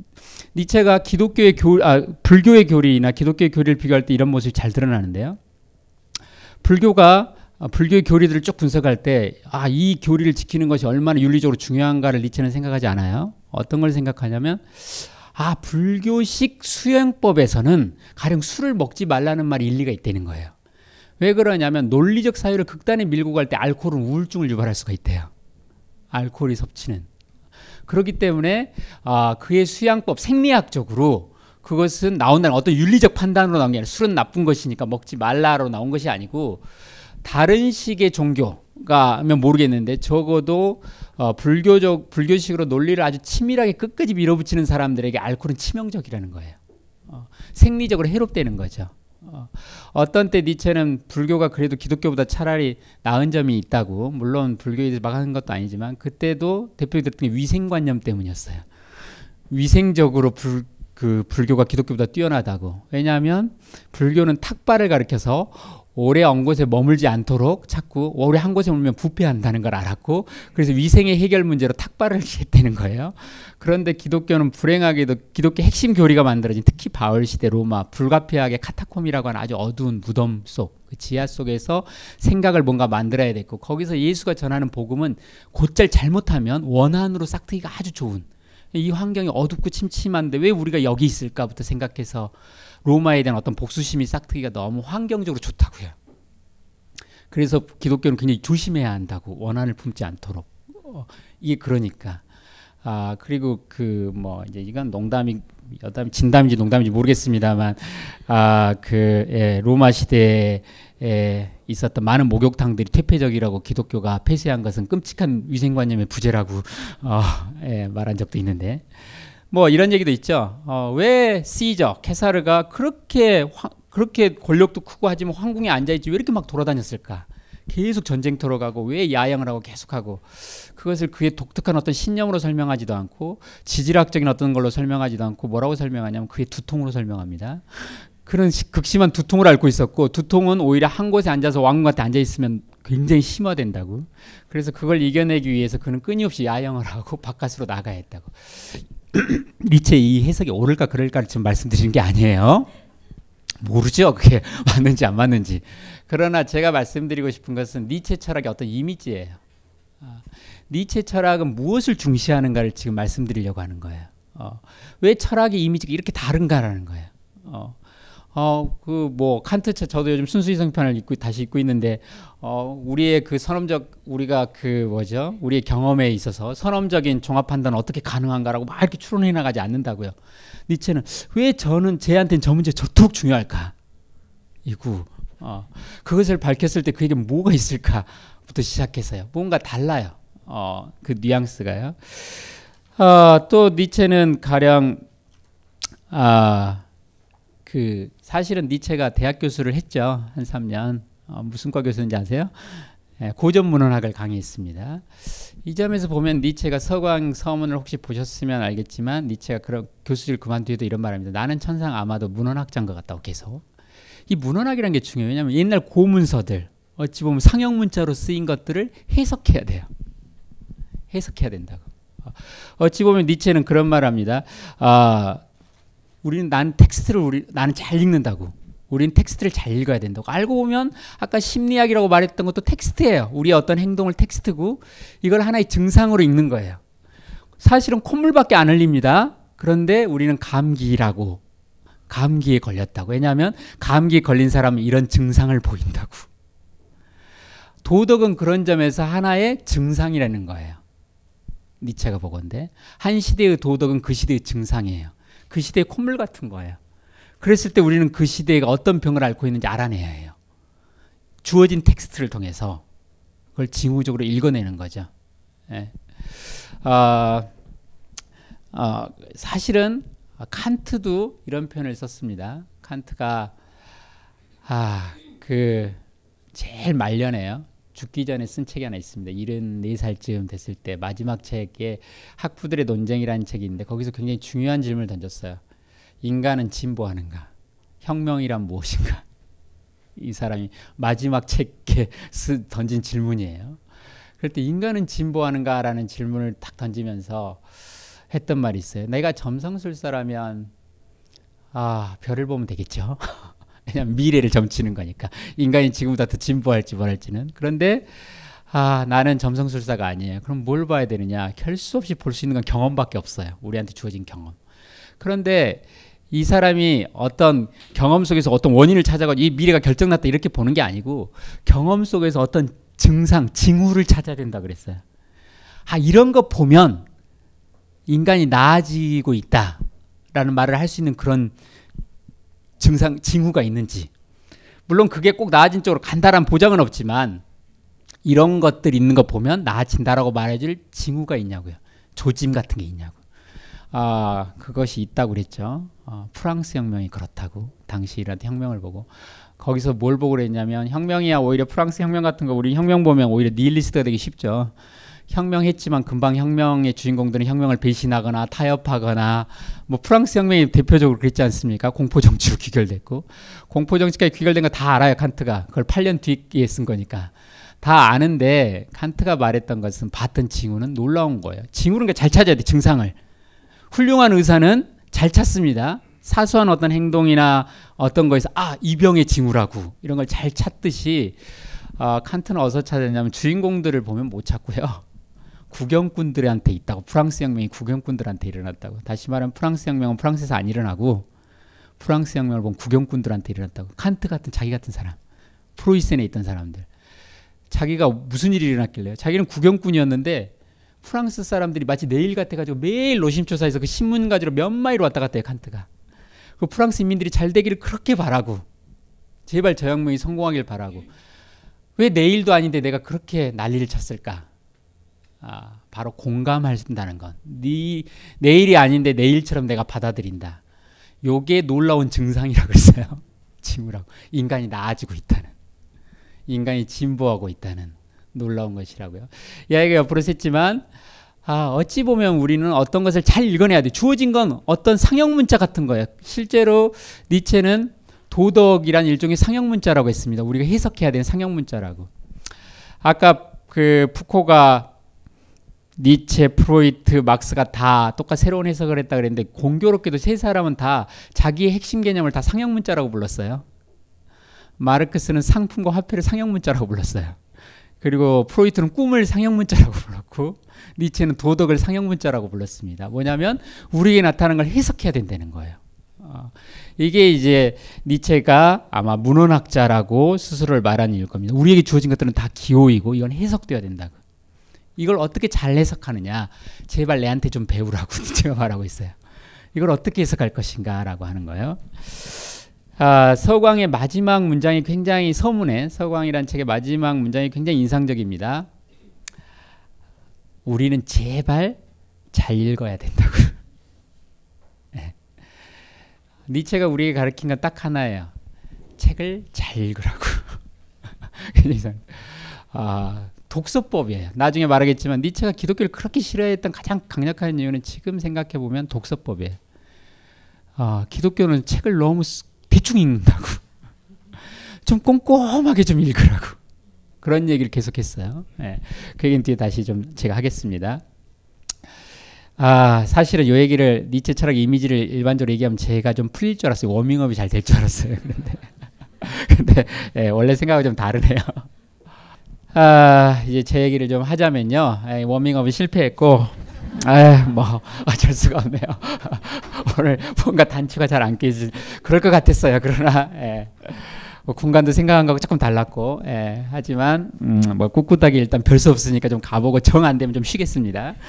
니체가 기독교의 교 아, 불교의 교리나 기독교의 교리를 비교할 때 이런 모습이 잘 드러나는데요. 불교가 아, 불교의 교리들을 쭉 분석할 때 아 이 교리를 지키는 것이 얼마나 윤리적으로 중요한가를 니체는 생각하지 않아요. 어떤 걸 생각하냐면 아 불교식 수행법에서는 가령 술을 먹지 말라는 말이 일리가 있다는 거예요. 왜 그러냐면 논리적 사유를 극단에 밀고 갈 때 알코올은 우울증을 유발할 수가 있대요. 알코올이 섭취는. 그렇기 때문에 아, 그의 수양법 생리학적으로 그것은 나온다는 어떤 윤리적 판단으로 나온 게 아니라 술은 나쁜 것이니까 먹지 말라로 나온 것이 아니고 다른 식의 종교가 면 모르겠는데 적어도 어, 불교적 불교식으로 논리를 아주 치밀하게 끝까지 밀어붙이는 사람들에게 알코올은 치명적이라는 거예요. 어, 생리적으로 해롭되는 거죠. 어, 어떤 때 니체는 불교가 그래도 기독교보다 차라리 나은 점이 있다고 물론 불교에 막 하는 것도 아니지만 그때도 대표적인 게 위생관념 때문이었어요. 위생적으로 불, 그 불교가 기독교보다 뛰어나다고 왜냐하면 불교는 탁발을 가르켜서 오래 온 곳에 머물지 않도록 자꾸 오래 한 곳에 머물면 부패한다는 걸 알았고 그래서 위생의 해결 문제로 탁발을 했다는 거예요. 그런데 기독교는 불행하게도 기독교 핵심 교리가 만들어진 특히 바울 시대 로마 불가피하게 카타콤이라고 하는 아주 어두운 무덤 속그 지하 속에서 생각을 뭔가 만들어야 됐고 거기서 예수가 전하는 복음은 곧잘 잘못하면 원한으로 싹트기가 아주 좋은 이 환경이 어둡고 침침한데 왜 우리가 여기 있을까부터 생각해서 로마에 대한 어떤 복수심이 싹트기가 너무 환경적으로 좋다고요. 그래서 기독교는 굉장히 조심해야 한다고 원한을 품지 않도록 어, 이게 그러니까 아 그리고 그 뭐 이제 이건 농담이 여담 진담인지 농담인지 모르겠습니다만 아그 예, 로마 시대에 예, 있었던 많은 목욕탕들이 퇴폐적이라고 기독교가 폐쇄한 것은 끔찍한 위생관념의 부재라고 어, 예, 말한 적도 있는데 뭐 이런 얘기도 있죠. 어, 왜 시저 캐사르가 그렇게 화, 그렇게 권력도 크고 하지만 황궁에 앉아 있지 왜 이렇게 막 돌아다녔을까? 계속 전쟁터로 가고 왜 야영을 하고 계속하고 그것을 그의 독특한 어떤 신념으로 설명하지도 않고 지질학적인 어떤 걸로 설명하지도 않고 뭐라고 설명하냐면 그의 두통으로 설명합니다. 그런 극심한 두통을 앓고 있었고 두통은 오히려 한 곳에 앉아서 왕궁 같은 앉아 있으면 굉장히 심화된다고. 그래서 그걸 이겨내기 위해서 그는 끊임없이 야영을 하고 바깥으로 나가야 했다고. 리체이 해석이 옳을까 그럴까를 지금 말씀드리는 게 아니에요. 모르죠. 그게 맞는지 안 맞는지. 그러나 제가 말씀드리고 싶은 것은 니체 철학의 어떤 이미지예요. 니체 아, 철학은 무엇을 중시하는가를 지금 말씀드리려고 하는 거예요. 어, 왜 철학의 이미지가 이렇게 다른가라는 거예요. 어, 어그뭐 칸트 책 저도 요즘 순수이성편을 읽고 다시 읽고 있는데 어 우리의 그 선험적 우리가 그 뭐죠 우리의 경험에 있어서 선험적인 종합 판단 어떻게 가능한가라고 막 이렇게 추론해 나가지 않는다고요. 니체는 왜 저는 쟤한테는저 문제 저토록 중요할까? 이구어 그것을 밝혔을 때 그에게 뭐가 있을까부터 시작해서요. 뭔가 달라요. 어 그 뉘앙스가요. 어, 또 니체는 가령 아그 사실은 니체가 대학 교수를 했죠 한 3년 어, 무슨 과 교수인지 아세요? 예, 고전 문헌학을 강의했습니다. 이 점에서 보면 니체가 서광 서문을 혹시 보셨으면 알겠지만 니체가 그런 교수를 그만뒤에도 이런 말합니다. 나는 천상 아마도 문헌학자인 것 같다고 계속. 이 문헌학이라는 게 중요해요. 왜냐하면 옛날 고문서들 어찌 보면 상형 문자로 쓰인 것들을 해석해야 돼요. 해석해야 된다고. 어, 어찌 보면 니체는 그런 말합니다. 아, 우리는 난 텍스트를 우리 나는 잘 읽는다고. 우리는 텍스트를 잘 읽어야 된다고. 알고 보면 아까 심리학이라고 말했던 것도 텍스트예요. 우리의 어떤 행동을 텍스트고 이걸 하나의 증상으로 읽는 거예요. 사실은 콧물밖에 안 흘립니다. 그런데 우리는 감기라고 감기에 걸렸다고. 왜냐하면 감기에 걸린 사람은 이런 증상을 보인다고. 도덕은 그런 점에서 하나의 증상이라는 거예요. 니체가 보건데 한 시대의 도덕은 그 시대의 증상이에요. 그 시대의 콧물 같은 거예요. 그랬을 때 우리는 그 시대가 어떤 병을 앓고 있는지 알아내야 해요. 주어진 텍스트를 통해서 그걸 징후적으로 읽어내는 거죠. 예. 어, 어, 사실은 칸트도 이런 표현을 썼습니다. 칸트가 아, 그 제일 말려내요. 죽기 전에 쓴 책이 하나 있습니다. 74살쯤 됐을 때 마지막 책에 학부들의 논쟁이라는 책이 데 거기서 굉장히 중요한 질문을 던졌어요. 인간은 진보하는가? 혁명이란 무엇인가? 이 사람이 마지막 책에 던진 질문이에요. 그럴 때 인간은 진보하는가라는 질문을 딱 던지면서 했던 말이 있어요. 내가 점성술사라면 아 별을 보면 되겠죠. 왜냐면 미래를 점치는 거니까. 인간이 지금보다 더 진보할지 말할지는. 그런데 아, 나는 점성술사가 아니에요. 그럼 뭘 봐야 되느냐? 결수 없이 볼 수 있는 건 경험밖에 없어요. 우리한테 주어진 경험. 그런데 이 사람이 어떤 경험 속에서 어떤 원인을 찾아가지고 이 미래가 결정났다 이렇게 보는 게 아니고 경험 속에서 어떤 증상, 징후를 찾아야 된다 그랬어요. 아, 이런 거 보면 인간이 나아지고 있다라는 말을 할 수 있는 그런 증상 징후가 있는지 물론 그게 꼭 나아진 쪽으로 간다란 보장은 없지만 이런 것들 있는 거 보면 나아진다라고 말해줄 징후가 있냐고요. 조짐 같은 게 있냐고. 아 그것이 있다고 그랬죠. 어, 프랑스 혁명이 그렇다고 당시 이런 혁명을 보고 거기서 뭘 보고 그랬냐면 혁명이야 오히려 프랑스 혁명 같은 거 우리 혁명 보면 오히려 니일리스트가 되기 쉽죠. 혁명했지만 금방 혁명의 주인공들은 혁명을 배신하거나 타협하거나 뭐 프랑스 혁명이 대표적으로 그랬지 않습니까? 공포 정치로 귀결됐고 공포 정치까지 귀결된 거 다 알아요 칸트가 그걸 8년 뒤에 쓴 거니까 다 아는데 칸트가 말했던 것은 봤던 징후는 놀라운 거예요. 징후는 그러니까 잘 찾아야 돼 증상을 훌륭한 의사는 잘 찾습니다. 사소한 어떤 행동이나 어떤 거에서 아이 병의 징후라고 이런 걸 잘 찾듯이 어, 칸트는 어디서 찾았냐면 주인공들을 보면 못 찾고요. 구경꾼들한테 있다고 프랑스 혁명이 구경꾼들한테 일어났다고 다시 말하면 프랑스 혁명은 프랑스에서 안 일어나고 프랑스 혁명을 본 구경꾼들한테 일어났다고 칸트 같은 자기 같은 사람 프로이센에 있던 사람들 자기가 무슨 일이 일어났길래요 자기는 구경꾼이었는데 프랑스 사람들이 마치 내일 같아가지고 매일 노심초사해서 그 신문 가지로몇 마일 왔다 갔다 해요 칸트가 그 프랑스 인민들이 잘 되기를 그렇게 바라고 제발 저 혁명이 성공하길 바라고 왜 내일도 아닌데 내가 그렇게 난리를 쳤을까 아, 바로 공감하신다는 건. 네 내일이 아닌데 내일처럼 내가 받아들인다. 요게 놀라운 증상이라고 했어요. 지무라고 인간이 나아지고 있다는. 인간이 진보하고 있다는 놀라운 것이라고요. 이야기가 옆으로 샜지만 아, 어찌 보면 우리는 어떤 것을 잘 읽어내야 돼. 주어진 건 어떤 상형 문자 같은 거예요. 실제로 니체는 도덕이란 일종의 상형 문자라고 했습니다. 우리가 해석해야 되는 상형 문자라고. 아까 그 푸코가 니체, 프로이트, 막스가 다 똑같이 새로운 해석을 했다 그랬는데 공교롭게도 세 사람은 다 자기의 핵심 개념을 다 상형 문자라고 불렀어요. 마르크스는 상품과 화폐를 상형 문자라고 불렀어요. 그리고 프로이트는 꿈을 상형 문자라고 불렀고 니체는 도덕을 상형 문자라고 불렀습니다. 뭐냐면 우리에게 나타나는 걸 해석해야 된다는 거예요. 어, 이게 이제 니체가 아마 문헌학자라고 스스로를 말하는 이유일 겁니다. 우리에게 주어진 것들은 다 기호이고 이건 해석되어야 된다고. 이걸 어떻게 잘 해석하느냐 제발 내한테 좀 배우라고 제가 말하고 있어요. 이걸 어떻게 해석할 것인가라고 하는 거예요. 아, 서광의 마지막 문장이 굉장히 서문에 서광이란 책의 마지막 문장이 굉장히 인상적입니다. 우리는 제발 잘 읽어야 된다고. 니체가 네. 네 우리에게 가르친 건 딱 하나예요. 책을 잘 읽으라고. 아, 독서법이에요. 나중에 말하겠지만 니체가 기독교를 그렇게 싫어했던 가장 강력한 이유는 지금 생각해 보면 독서법이에요. 아, 기독교는 책을 너무 대충 읽는다고. 좀 꼼꼼하게 좀 읽으라고. 그런 얘기를 계속했어요. 예. 그 얘기는 뒤에 다시 좀 제가 하겠습니다. 아, 사실은 요 얘기를 니체 철학 이미지를 일반적으로 얘기하면 제가 좀 풀릴 줄 알았어요. 워밍업이 잘 될 줄 알았어요. 그런데 근데 예, 원래 생각이 좀 다르네요. 아, 이제 제 얘기를 좀 하자면요. 에이, 워밍업이 실패했고, 아뭐 어쩔 수가 없네요. 오늘 뭔가 단추가 잘안 끼지 그럴 것 같았어요. 그러나 예. 뭐 공간도 생각한 거하고 조금 달랐고, 예. 하지만 음, 뭐 꿋꿋하게 일단 별 수 없으니까 좀 가보고 정 안 되면 좀 쉬겠습니다.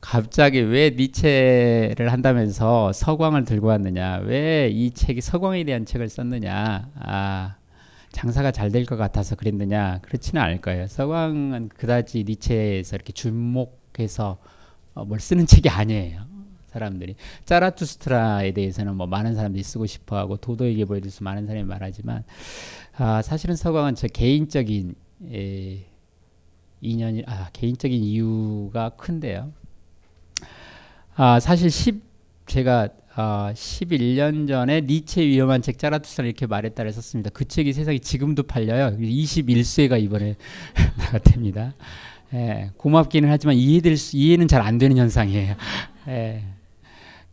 갑자기 왜 니체를 한다면서 서광을 들고 왔느냐? 왜 이 책이 서광에 대한 책을 썼느냐? 아. 장사가 잘 될 것 같아서 그랬느냐 그렇지는 않을 거예요. 서광은 그다지 니체에서 이렇게 주목해서 어, 뭘 쓰는 책이 아니에요. 사람들이 짜라투스트라에 대해서는 뭐 많은 사람들이 쓰고 싶어하고 도도에게 보여줘서 많은 사람이 말하지만 아, 사실은 서광은 저 개인적인 에, 인연이 아 개인적인 이유가 큰데요. 아 사실 10 제가 어, 11년 전에 니체 위험한 책자라투스를 이렇게 말했다를 썼습니다. 그 책이 세상에 지금도 팔려요. 21세가 이번에 나갔답니다. 예, 고맙기는 하지만 이해될 수, 이해는 잘 안 되는 현상이에요. 예.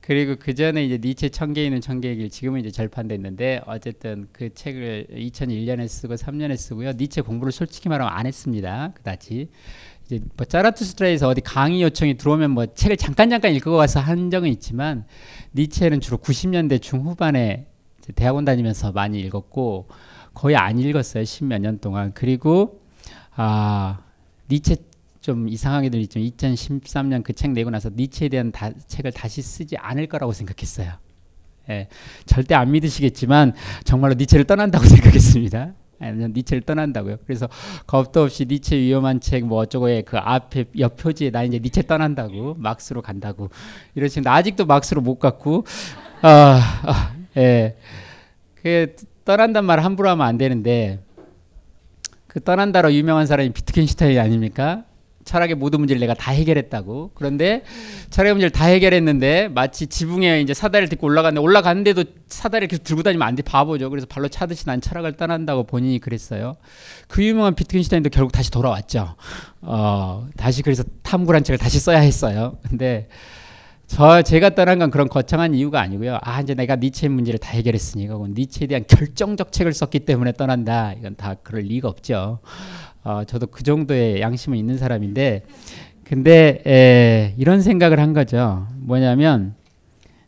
그리고 그 전에 이제 니체 천개 있는 천개길 지금은 이제 절판됐는데 어쨌든 그 책을 2001년에 쓰고 3년에 쓰고요 니체 공부를 솔직히 말하면 안 했습니다 그다지 이제 뭐 짜라투스트라에서 어디 강의 요청이 들어오면 뭐 책을 잠깐 잠깐 읽어가서한 적은 있지만 니체는 주로 90년대 중후반에 대학원 다니면서 많이 읽었고 거의 안 읽었어요 십몇 년 동안 그리고 아 니체 좀 이상하게도 있지 2013년 그 책 내고 나서 니체에 대한 다, 책을 다시 쓰지 않을 거라고 생각했어요. 예, 절대 안 믿으시겠지만 정말로 니체를 떠난다고 생각했습니다. 아니면 예, 니체를 떠난다고요. 그래서 겁도 없이 니체 위험한 책 뭐어쩌고에그 앞에 옆 표지에 나 이제 니체 떠난다고 막스로 간다고 이러시는데 아직도 막스로 못 갔고 아, 아, 예. 그 떠난단 말 함부로 하면 안 되는데 그 떠난다로 유명한 사람이 비트겐슈타인 아닙니까? 철학의 모든 문제를 내가 다 해결했다고. 그런데 철학의 문제를 다 해결했는데 마치 지붕에 이제 사다리를 딛고 올라갔는데 올라갔는데도 사다리를 계속 들고 다니면 안 돼. 바보죠. 그래서 발로 차듯이 난 철학을 떠난다고 본인이 그랬어요. 그 유명한 비트겐슈타인도 결국 다시 돌아왔죠. 어, 다시 그래서 탐구란 책을 다시 써야 했어요. 근데 저 제가 떠난 건 그런 거창한 이유가 아니고요. 아 이제 내가 니체의 문제를 다 해결했으니까 니체에 대한 결정적 책을 썼기 때문에 떠난다. 이건 다 그럴 리가 없죠. 어, 저도 그 정도의 양심은 있는 사람인데 근데 에, 이런 생각을 한 거죠. 뭐냐면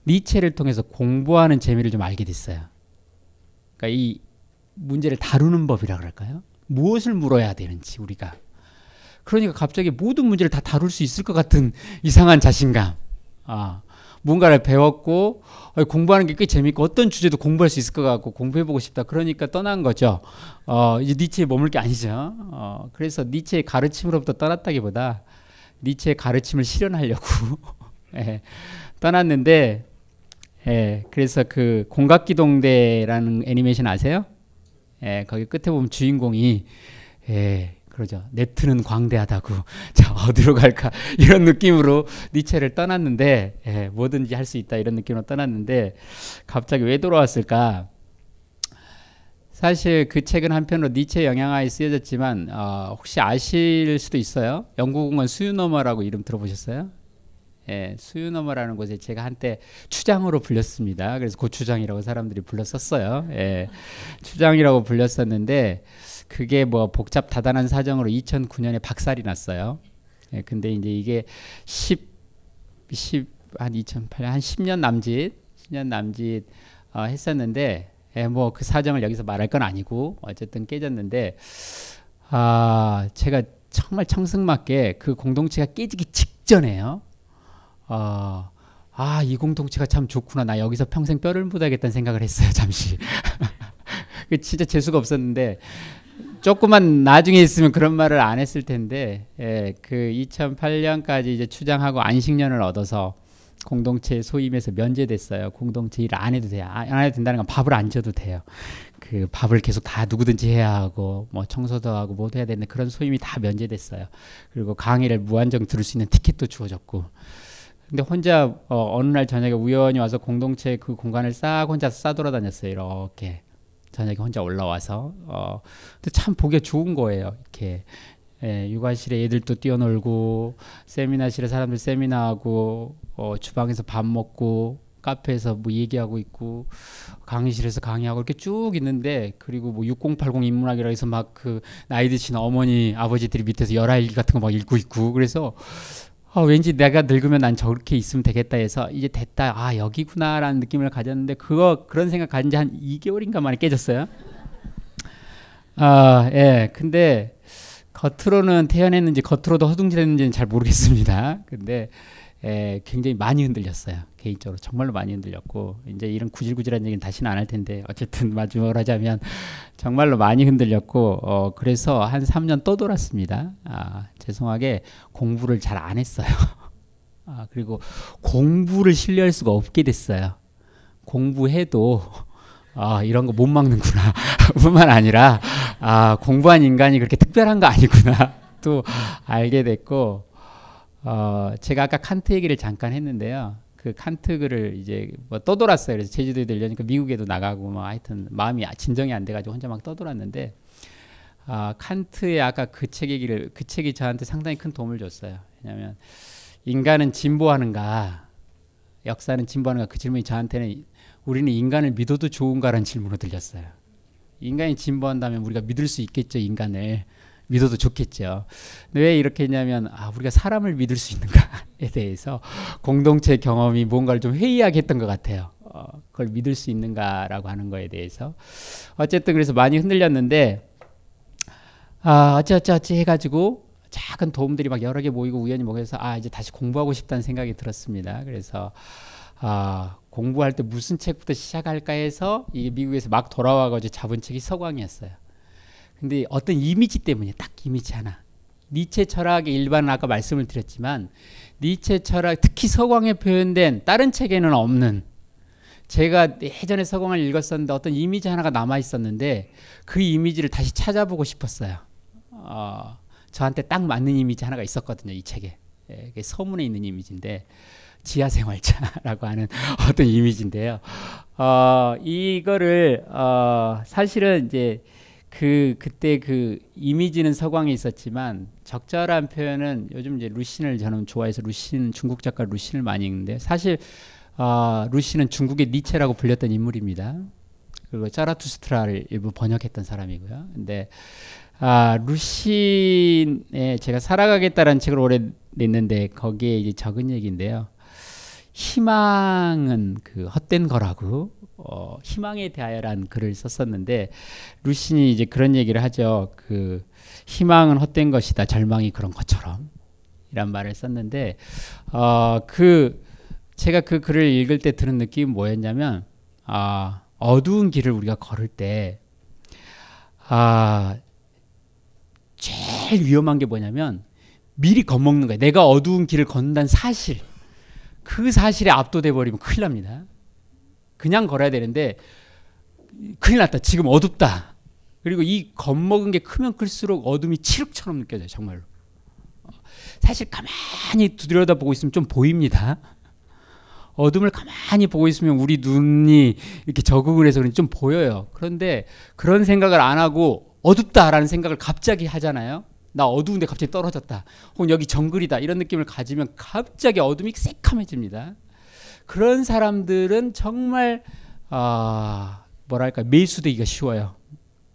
니체를 통해서 공부하는 재미를 좀 알게 됐어요. 그러니까 이 문제를 다루는 법이라 그럴까요? 무엇을 물어야 되는지 우리가 그러니까 갑자기 모든 문제를 다 다룰 수 있을 것 같은 이상한 자신감. 아, 뭔가를 배웠고 어, 공부하는 게 꽤 재밌고 어떤 주제도 공부할 수 있을 것 같고 공부해보고 싶다. 그러니까 떠난 거죠. 어, 이제 니체에 머물 게 아니죠. 어, 그래서 니체의 가르침으로부터 떠났다기보다 니체의 가르침을 실현하려고 예, 떠났는데 예, 그래서 그 공각기동대라는 애니메이션 아세요? 예, 거기 끝에 보면 주인공이 예, 그러죠. 네트는 광대하다고. 자, 어디로 갈까? 이런 느낌으로 니체를 떠났는데, 예, 뭐든지 할 수 있다. 이런 느낌으로 떠났는데, 갑자기 왜 돌아왔을까? 사실 그 책은 한편으로 니체 영향하에 쓰여졌지만, 어, 혹시 아실 수도 있어요? 영국은 수유너머라고 이름 들어보셨어요? 예, 수유너머라는 곳에 제가 한때 추장으로 불렸습니다. 그래서 고추장이라고 사람들이 불렀었어요. 예, 추장이라고 불렸었는데, 그게 뭐 복잡 다단한 사정으로 2009년에 박살이 났어요. 예, 근데 이제 이게 10, 10, 한 2008년, 한 10년 남짓, 10년 남짓 어, 했었는데, 예, 뭐그 사정을 여기서 말할 건 아니고, 어쨌든 깨졌는데, 아, 제가 정말 청승맞게 그 공동체가 깨지기 직전에요. 어, 아, 이 공동체가 참 좋구나. 나 여기서 평생 뼈를 묻어야겠다는 생각을 했어요, 잠시. 그 진짜 재수가 없었는데, 조금만 나중에 있으면 그런 말을 안 했을 텐데 예, 그 2008년까지 이제 추장하고 안식년을 얻어서 공동체 소임에서 면제됐어요. 공동체 일 안 해도 돼요. 아, 안 해도 된다는 건 밥을 안 줘도 돼요. 그 밥을 계속 다 누구든지 해야 하고 뭐 청소도 하고 뭐도 해야 되는 그런 소임이 다 면제됐어요. 그리고 강의를 무한정 들을 수 있는 티켓도 주어졌고. 근데 혼자 어, 어느 날 저녁에 우연히 와서 공동체 그 공간을 싹 혼자 싸돌아다녔어요. 이렇게. 저녁에 혼자 올라와서 어 근데 참 보기에 좋은 거예요. 이렇게 예, 육아실에 애들도 뛰어놀고 세미나실에 사람들 세미나하고 어, 주방에서 밥 먹고 카페에서 뭐 얘기하고 있고 강의실에서 강의하고 이렇게 쭉 있는데 그리고 뭐 6080 인문학이라 해서 막그 나이 드신 어머니 아버지들이 밑에서 열아일기 같은 거 막 읽고 있고 그래서 어, 왠지 내가 늙으면 난 저렇게 있으면 되겠다 해서 이제 됐다 아 여기구나라는 느낌을 가졌는데 그거 그런 생각 가진 지 한 2개월인가 만에 깨졌어요. 아예 근데 겉으로는 태어났는지 겉으로도 허둥지렸는지는 잘 모르겠습니다. 근데 에, 예, 굉장히 많이 흔들렸어요. 개인적으로 정말로 많이 흔들렸고 이제 이런 구질구질한 얘기는 다시는 안 할 텐데 어쨌든 마지막으로 하자면 정말로 많이 흔들렸고 어, 그래서 한 3년 떠돌았습니다. 아, 죄송하게 공부를 잘 안 했어요. 아, 그리고 공부를 신뢰할 수가 없게 됐어요. 공부해도 아, 이런 거 못 막는구나. 뿐만 아니라, 아, 공부한 인간이 그렇게 특별한 거 아니구나. 또 알게 됐고, 어, 제가 아까 칸트 얘기를 잠깐 했는데요. 그 칸트 글을 이제 뭐 떠돌았어요. 그래서 제주도에 들려니까 미국에도 나가고 막 뭐 하여튼 마음이 아, 진정이 안 돼가지고 혼자 막 떠돌았는데 아, 칸트의 아까 그 책 얘기를 그 책이 저한테 상당히 큰 도움을 줬어요. 왜냐하면 인간은 진보하는가, 역사는 진보하는가 그 질문이 저한테는 우리는 인간을 믿어도 좋은가라는 질문으로 들렸어요. 인간이 진보한다면 우리가 믿을 수 있겠죠 인간을. 믿어도 좋겠죠. 왜 이렇게 했냐면 아, 우리가 사람을 믿을 수 있는가에 대해서 공동체 경험이 뭔가를 좀 회의하게 했던 것 같아요. 어, 그걸 믿을 수 있는가라고 하는 거에 대해서 어쨌든 그래서 많이 흔들렸는데 아, 어찌어찌어찌 해가지고 작은 도움들이 막 여러 개 모이고 우연히 모여서 아 이제 다시 공부하고 싶다는 생각이 들었습니다. 그래서 아 공부할 때 무슨 책부터 시작할까 해서 이게 미국에서 막 돌아와가지고 잡은 책이 서광이었어요. 근데 어떤 이미지 때문에 딱 이미지 하나. 니체 철학의 일반은 아까 말씀을 드렸지만 니체 철학 특히 서광에 표현된 다른 책에는 없는 제가 예전에 서광을 읽었었는데 어떤 이미지 하나가 남아 있었는데 그 이미지를 다시 찾아보고 싶었어요. 어, 저한테 딱 맞는 이미지 하나가 있었거든요. 이 책에 예, 서문에 있는 이미지인데 지하생활자라고 하는 어떤 이미지인데요. 어, 이거를 어, 사실은 이제 그 그때 그 이미지는 서광에 있었지만 적절한 표현은 요즘 이제 루신을 저는 좋아해서 루신 중국 작가 루신을 많이 읽는데 사실 어, 루신은 중국의 니체라고 불렸던 인물입니다. 그리고 짜라투스트라를 일부 번역했던 사람이고요. 근데 아, 루신의 제가 살아가겠다라는 책을 올해 냈는데 거기에 이제 적은 얘기인데요. 희망은 그 헛된 거라고 어, 희망에 대하여란 글을 썼었는데 루신이 이제 그런 얘기를 하죠. 그 희망은 헛된 것이다. 절망이 그런 것처럼 이란 말을 썼는데 어, 그 제가 그 글을 읽을 때 들은 느낌이 뭐였냐면 아, 어두운 길을 우리가 걸을 때 아, 제일 위험한 게 뭐냐면 미리 겁먹는 거예요. 내가 어두운 길을 걷는다는 사실. 그 사실에 압도돼 버리면 큰일 납니다. 그냥 걸어야 되는데 큰일 났다. 지금 어둡다. 그리고 이 겁먹은 게 크면 클수록 어둠이 칠흑처럼 느껴져요. 정말로. 사실 가만히 두드려다 보고 있으면 좀 보입니다. 어둠을 가만히 보고 있으면 우리 눈이 이렇게 적응을 해서 좀 보여요. 그런데 그런 생각을 안 하고 어둡다라는 생각을 갑자기 하잖아요. 나 어두운데 갑자기 떨어졌다. 혹은 여기 정글이다. 이런 느낌을 가지면 갑자기 어둠이 새카매집니다 그런 사람들은 정말 아 뭐랄까 매수되기가 쉬워요.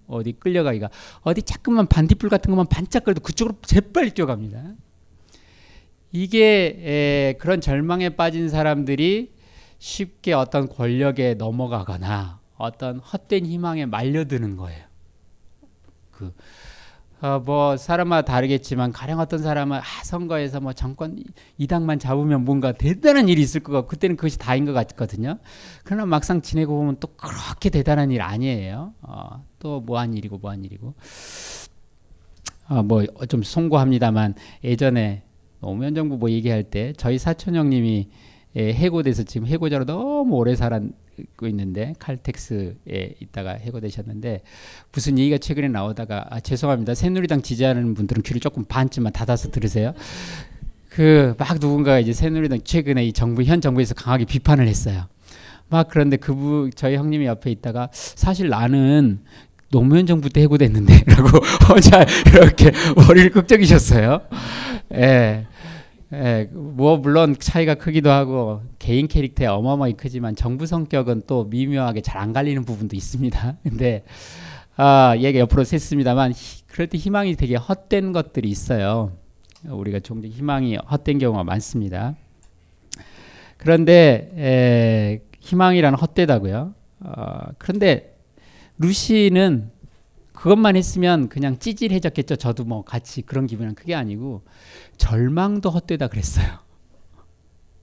어디 끌려가기가 어디 자꾸만 반딧불 같은 것만 반짝거려도 그쪽으로 재빨리 뛰어갑니다. 이게 그런 절망에 빠진 사람들이 쉽게 어떤 권력에 넘어가거나 어떤 헛된 희망에 말려드는 거예요. 그 어, 뭐 사람마다 다르겠지만 가령 어떤 사람은 아 선거에서 뭐 정권 이당만 잡으면 뭔가 대단한 일이 있을 것 같고 그때는 그것이 다인 것 같거든요. 그러나 막상 지내고 보면 또 그렇게 대단한 일 아니에요. 어, 또 뭐한 일이고 뭐한 일이고. 아 어, 뭐좀 송구합니다만 예전에 노무현 정부 뭐 얘기할 때 저희 사촌 형님이 예, 해고돼서 지금 해고자로 너무 오래 살았 있고 있는데 칼텍스에 있다가 해고되셨는데 무슨 얘기가 최근에 나오다가 아 죄송합니다 새누리당 지지하는 분들은 귀를 조금 반쯤만 닫아서 들으세요. 그 막 누군가 이제 새누리당 최근에 이 정부 현 정부에서 강하게 비판을 했어요. 막 그런데 그부 저희 형님이 옆에 있다가 사실 나는 노무현 정부 때 해고됐는데라고 혼자 이렇게 머리를 끄적이셨어요. 예. 예, 뭐 물론 차이가 크기도 하고 개인 캐릭터에 어마어마히 크지만 정부 성격은 또 미묘하게 잘 안 갈리는 부분도 있습니다. 근데 아, 얘가 옆으로 샜습니다만 그럴 때 희망이 되게 헛된 것들이 있어요. 우리가 종종 희망이 헛된 경우가 많습니다. 그런데 에, 예, 희망이란 헛되다고요. 어, 그런데 루시는 그것만 했으면 그냥 찌질해졌겠죠. 저도 뭐 같이 그런 기분은 크게 아니고 절망도 헛되다 그랬어요.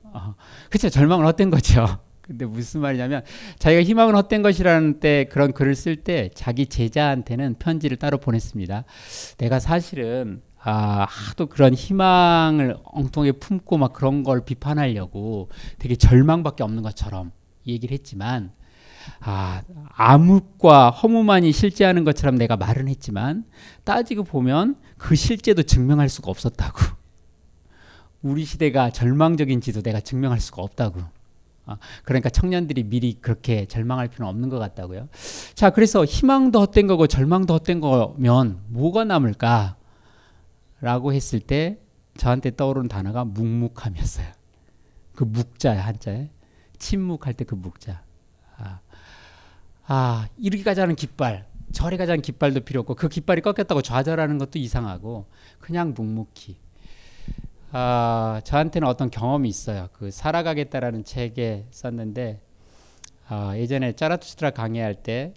어, 어 그쵸 절망은 헛된 거죠. 근데 무슨 말이냐면 자기가 희망은 헛된 것이라는 때 그런 글을 쓸 때 자기 제자한테는 편지를 따로 보냈습니다. 내가 사실은 아, 하도 그런 희망을 엉뚱하게 품고 막 그런 걸 비판하려고 되게 절망밖에 없는 것처럼 얘기를 했지만 아, 암흑과 허무만이 실제하는 것처럼 내가 말은 했지만 따지고 보면 그 실제도 증명할 수가 없었다고. 우리 시대가 절망적인지도 내가 증명할 수가 없다고. 아, 그러니까 청년들이 미리 그렇게 절망할 필요는 없는 것 같다고요. 자, 그래서 희망도 헛된 거고 절망도 헛된 거면 뭐가 남을까? 라고 했을 때 저한테 떠오른 단어가 묵묵함이었어요. 그 묵자야, 한자에. 침묵할 때 그 묵자. 아. 아 이렇게까지 하는 깃발 저리가지는 깃발도 필요 없고 그 깃발이 꺾였다고 좌절하는 것도 이상하고 그냥 묵묵히 아 저한테는 어떤 경험이 있어요 그 살아가겠다라는 책에 썼는데 아, 예전에 짜라투스트라 강의할 때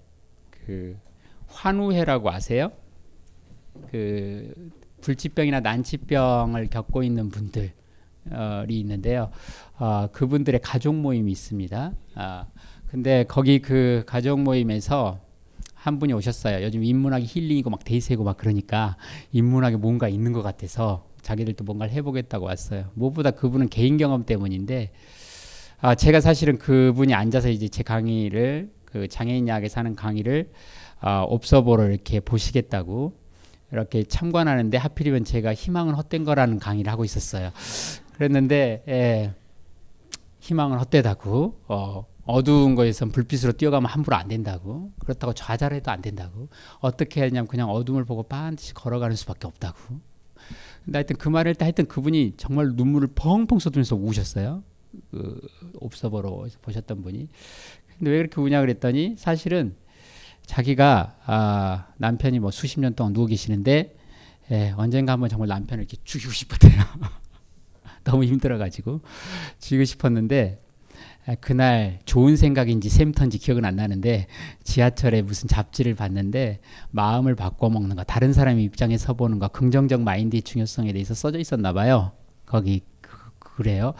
그 환우회라고 아세요? 그 불치병이나 난치병을 겪고 있는 분들이 있는데요. 아 그분들의 가족 모임이 있습니다. 아 근데 거기 그 가족 모임에서 한 분이 오셨어요. 요즘 인문학이 힐링이고 막 대세고 막 그러니까 인문학에 뭔가 있는 것 같아서 자기들도 뭔가를 해보겠다고 왔어요. 무엇보다 그분은 개인 경험 때문인데 아 제가 사실은 그분이 앉아서 이제 제 강의를 그 장애인 약에 사는 강의를 아, 옵서보로 이렇게 보시겠다고 이렇게 참관하는데 하필이면 제가 희망은 헛된 거라는 강의를 하고 있었어요. 그랬는데 예, 희망은 헛되다고 어, 어두운 거에선 불빛으로 뛰어가면 함부로 안 된다고 그렇다고 좌절해도 안 된다고 어떻게 해야 되냐면 그냥 어둠을 보고 반드시 걸어가는 수밖에 없다고 근데 하여튼 그 말을 때 하여튼 그분이 정말 눈물을 펑펑 쏟으면서 우셨어요 그 옵서버로 보셨던 분이 근데 왜 그렇게 우냐 그랬더니 사실은 자기가 아, 남편이 뭐 수십 년 동안 누워 계시는데 예, 언젠가 한 번 정말 남편을 이렇게 죽이고 싶었대요 너무 힘들어가지고 죽이고 싶었는데 아, 그날 좋은 생각인지 샘터인지 기억은 안 나는데 지하철에 무슨 잡지를 봤는데 마음을 바꿔먹는 거 다른 사람의 입장에 서보는 거 긍정적 마인드의 중요성에 대해서 써져 있었나 봐요. 거기 그, 그래요.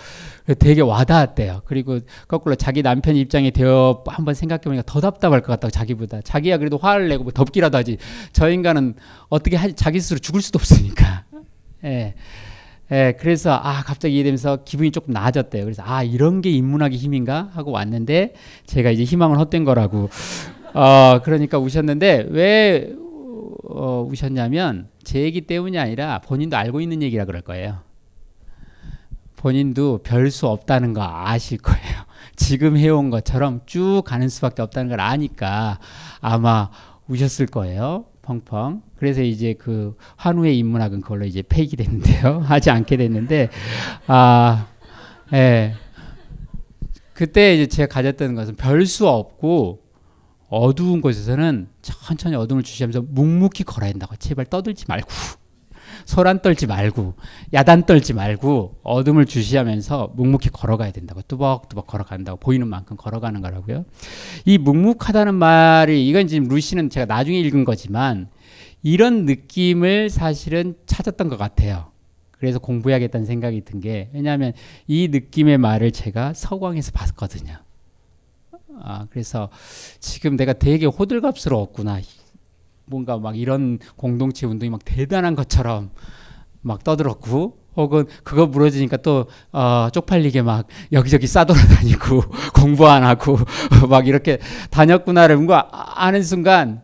되게 와닿았대요. 그리고 거꾸로 자기 남편 입장에 되어 한번 생각해보니까 더 답답할 것 같다고 자기보다. 자기야 그래도 화를 내고 뭐 덥기라도 하지. 저 인간은 어떻게 하, 자기 스스로 죽을 수도 없으니까. 예. 예, 그래서 아 갑자기 이해되면서 기분이 조금 나아졌대요. 그래서 아 이런 게 인문학의 힘인가 하고 왔는데 제가 이제 희망을 헛된 거라고 어 그러니까 우셨는데 왜 어, 우셨냐면 제 얘기 때문이 아니라 본인도 알고 있는 얘기라 그럴 거예요. 본인도 별 수 없다는 거 아실 거예요. 지금 해온 것처럼 쭉 가는 수밖에 없다는 걸 아니까 아마 우셨을 거예요. 펑펑. 그래서 이제 그 한우의 인문학은 그걸로 이제 폐기됐는데요. 하지 않게 됐는데, 아, 예. 그때 이제 제가 가졌던 것은 별 수 없고 어두운 곳에서는 천천히 어둠을 주시하면서 묵묵히 걸어야 한다고. 제발 떠들지 말고. 소란 떨지 말고 야단 떨지 말고 어둠을 주시하면서 묵묵히 걸어가야 된다고 뚜벅뚜벅 걸어간다고 보이는 만큼 걸어가는 거라고요. 이 묵묵하다는 말이 이건 지금 루시는 제가 나중에 읽은 거지만 이런 느낌을 사실은 찾았던 것 같아요. 그래서 공부해야겠다는 생각이 든 게 왜냐하면 이 느낌의 말을 제가 서광에서 봤거든요. 아, 그래서 지금 내가 되게 호들갑스러웠구나. 뭔가 막 이런 공동체 운동이 막 대단한 것처럼 막 떠들었고 혹은 그거 무너지니까 또 어, 쪽팔리게 막 여기저기 싸돌아다니고 공부 안 하고 막 이렇게 다녔구나를 뭔가 아는 순간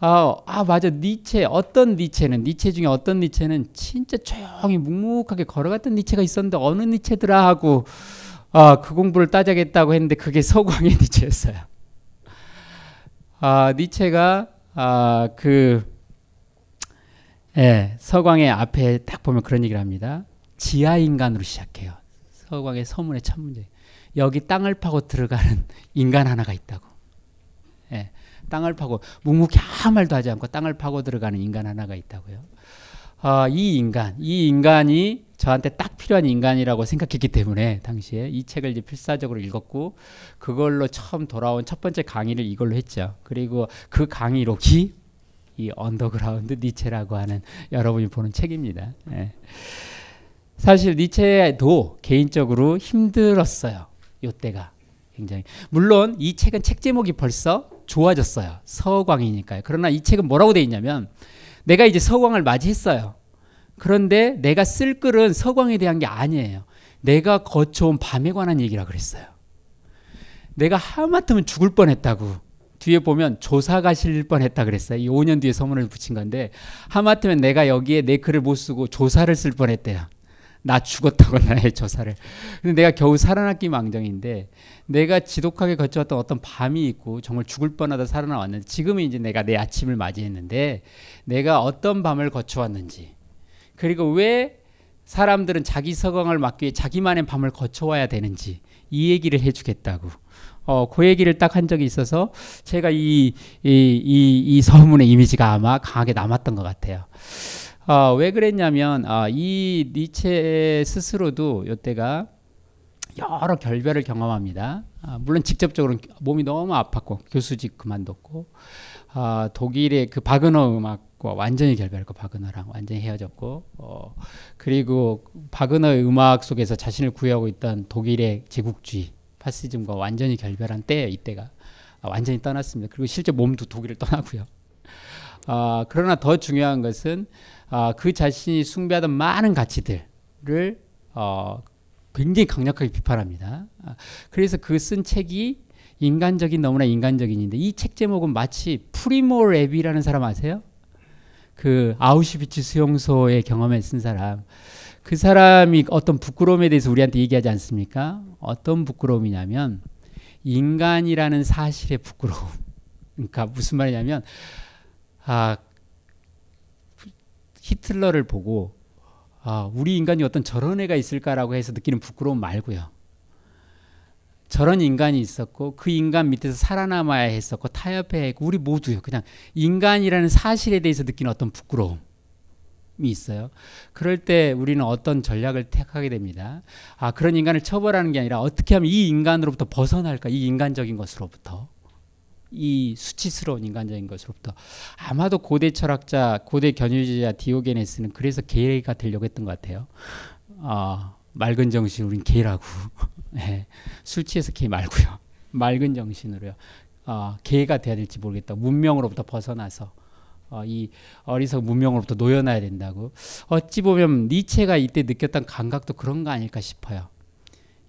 아, 아 맞아 니체 어떤 니체는 니체 중에 어떤 니체는 진짜 조용히 묵묵하게 걸어갔던 니체가 있었는데 어느 니체더라 하고 아, 그 공부를 따자겠다고 했는데 그게 서광의 니체였어요. 아, 니체가 아, 그 예, 서광의 앞에 딱 보면 그런 얘기를 합니다. 지하 인간으로 시작해요. 서광의 서문의 첫 문제. 여기 땅을 파고 들어가는 인간 하나가 있다고. 예, 땅을 파고 묵묵히 아무 말도 하지 않고 땅을 파고 들어가는 인간 하나가 있다고요. 아, 이 인간, 이 인간이 저한테 딱 필요한 인간이라고 생각했기 때문에 당시에 이 책을 이제 필사적으로 읽었고 그걸로 처음 돌아온 첫 번째 강의를 이걸로 했죠. 그리고 그강의로이이 언더그라운드 니체라고 하는 여러분이 보는 책입니다. 예. 사실 니체도 개인적으로 힘들었어요. 요때가 굉장히 물론 이 책은 책 제목이 벌써 좋아졌어요. 서광이니까요. 그러나 이 책은 뭐라고 돼 있냐면 내가 이제 서광을 맞이했어요. 그런데 내가 쓸 글은 서광에 대한 게 아니에요. 내가 거쳐온 밤에 관한 얘기라 그랬어요. 내가 하마터면 죽을 뻔했다고. 뒤에 보면 조사 가실 뻔했다 그랬어요. 이 5년 뒤에 서문을 붙인 건데 하마터면 내가 여기에 내 글을 못 쓰고 조사를 쓸 뻔했대요. 나 죽었다고 나의 조사를. 근데 내가 겨우 살아났기 망정인데 내가 지독하게 거쳐왔던 어떤 밤이 있고 정말 죽을 뻔하다 살아나왔는데 지금은 이제 내가 내 아침을 맞이했는데 내가 어떤 밤을 거쳐왔는지 그리고 왜 사람들은 자기 서광을 막기 위해 자기만의 밤을 거쳐와야 되는지 이 얘기를 해주겠다고. 어, 그 얘기를 딱 한 적이 있어서 제가 이, 이, 이, 이 서문의 이미지가 아마 강하게 남았던 것 같아요. 어, 왜 그랬냐면, 어, 이 니체 스스로도 요때가 여러 결별을 경험합니다. 아, 물론 직접적으로 몸이 너무 아팠고 교수직 그만뒀고 아, 독일의 그 바그너 음악 헤어 완전히 결별했고 바그너랑 완전히 헤어졌고 어 그리고 바그너의 음악 속에서 자신을 구해하고 있던 독일의 제국주의 파시즘과 완전히 결별한 때예 이때가 아, 완전히 떠났습니다 그리고 실제 몸도 독일을 떠나고요 아 그러나 더 중요한 것은 아, 그 자신이 숭배하던 많은 가치들을 어 굉장히 강력하게 비판합니다 아, 그래서 그 쓴 책이 인간적인 너무나 인간적인인데 이 책 제목은 마치 프리모 랩이라는 사람 아세요? 그 아우슈비츠 수용소의 경험을 쓴 사람 그 사람이 어떤 부끄러움에 대해서 우리한테 얘기하지 않습니까? 어떤 부끄러움이냐면 인간이라는 사실의 부끄러움. 그러니까 무슨 말이냐면 아 히틀러를 보고 아 우리 인간이 어떤 저런 애가 있을까라고 해서 느끼는 부끄러움 말고요. 저런 인간이 있었고 그 인간 밑에서 살아남아야 했었고 타협해야 했고 우리 모두 그냥 인간이라는 사실에 대해서 느끼는 어떤 부끄러움이 있어요. 그럴 때 우리는 어떤 전략을 택하게 됩니다. 아 그런 인간을 처벌하는 게 아니라 어떻게 하면 이 인간으로부터 벗어날까 이 인간적인 것으로부터 이 수치스러운 인간적인 것으로부터 아마도 고대 철학자 고대 견유주의자 디오게네스는 그래서 계획가 되려고 했던 것 같아요. 아 어, 맑은 정신 우린 개라고 네. 술 취해서 개 말고요 맑은 정신으로요 어, 개가 돼야 될지 모르겠다 문명으로부터 벗어나서 어, 이 어리석 문명으로부터 놓여놔야 된다고 어찌 보면 니체가 이때 느꼈던 감각도 그런 거 아닐까 싶어요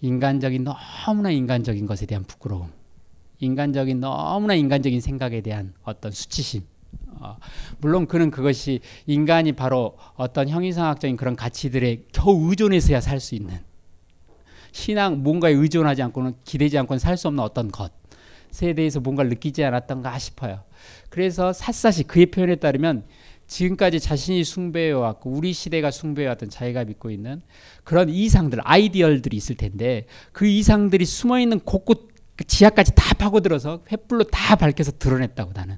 인간적인 너무나 인간적인 것에 대한 부끄러움 인간적인 너무나 인간적인 생각에 대한 어떤 수치심 아, 물론 그는 그것이 인간이 바로 어떤 형이상학적인 그런 가치들에 겨우 의존해서야 살 수 있는 신앙 뭔가에 의존하지 않고는 기대지 않고는 살 수 없는 어떤 것에 대해서 뭔가를 느끼지 않았던가 싶어요. 그래서 샅샅이 그의 표현에 따르면 지금까지 자신이 숭배해왔고 우리 시대가 숭배해왔던 자기가 믿고 있는 그런 이상들 아이디얼들이 있을 텐데 그 이상들이 숨어있는 곳곳 그 지하까지 다 파고들어서 횃불로 다 밝혀서 드러냈다고 나는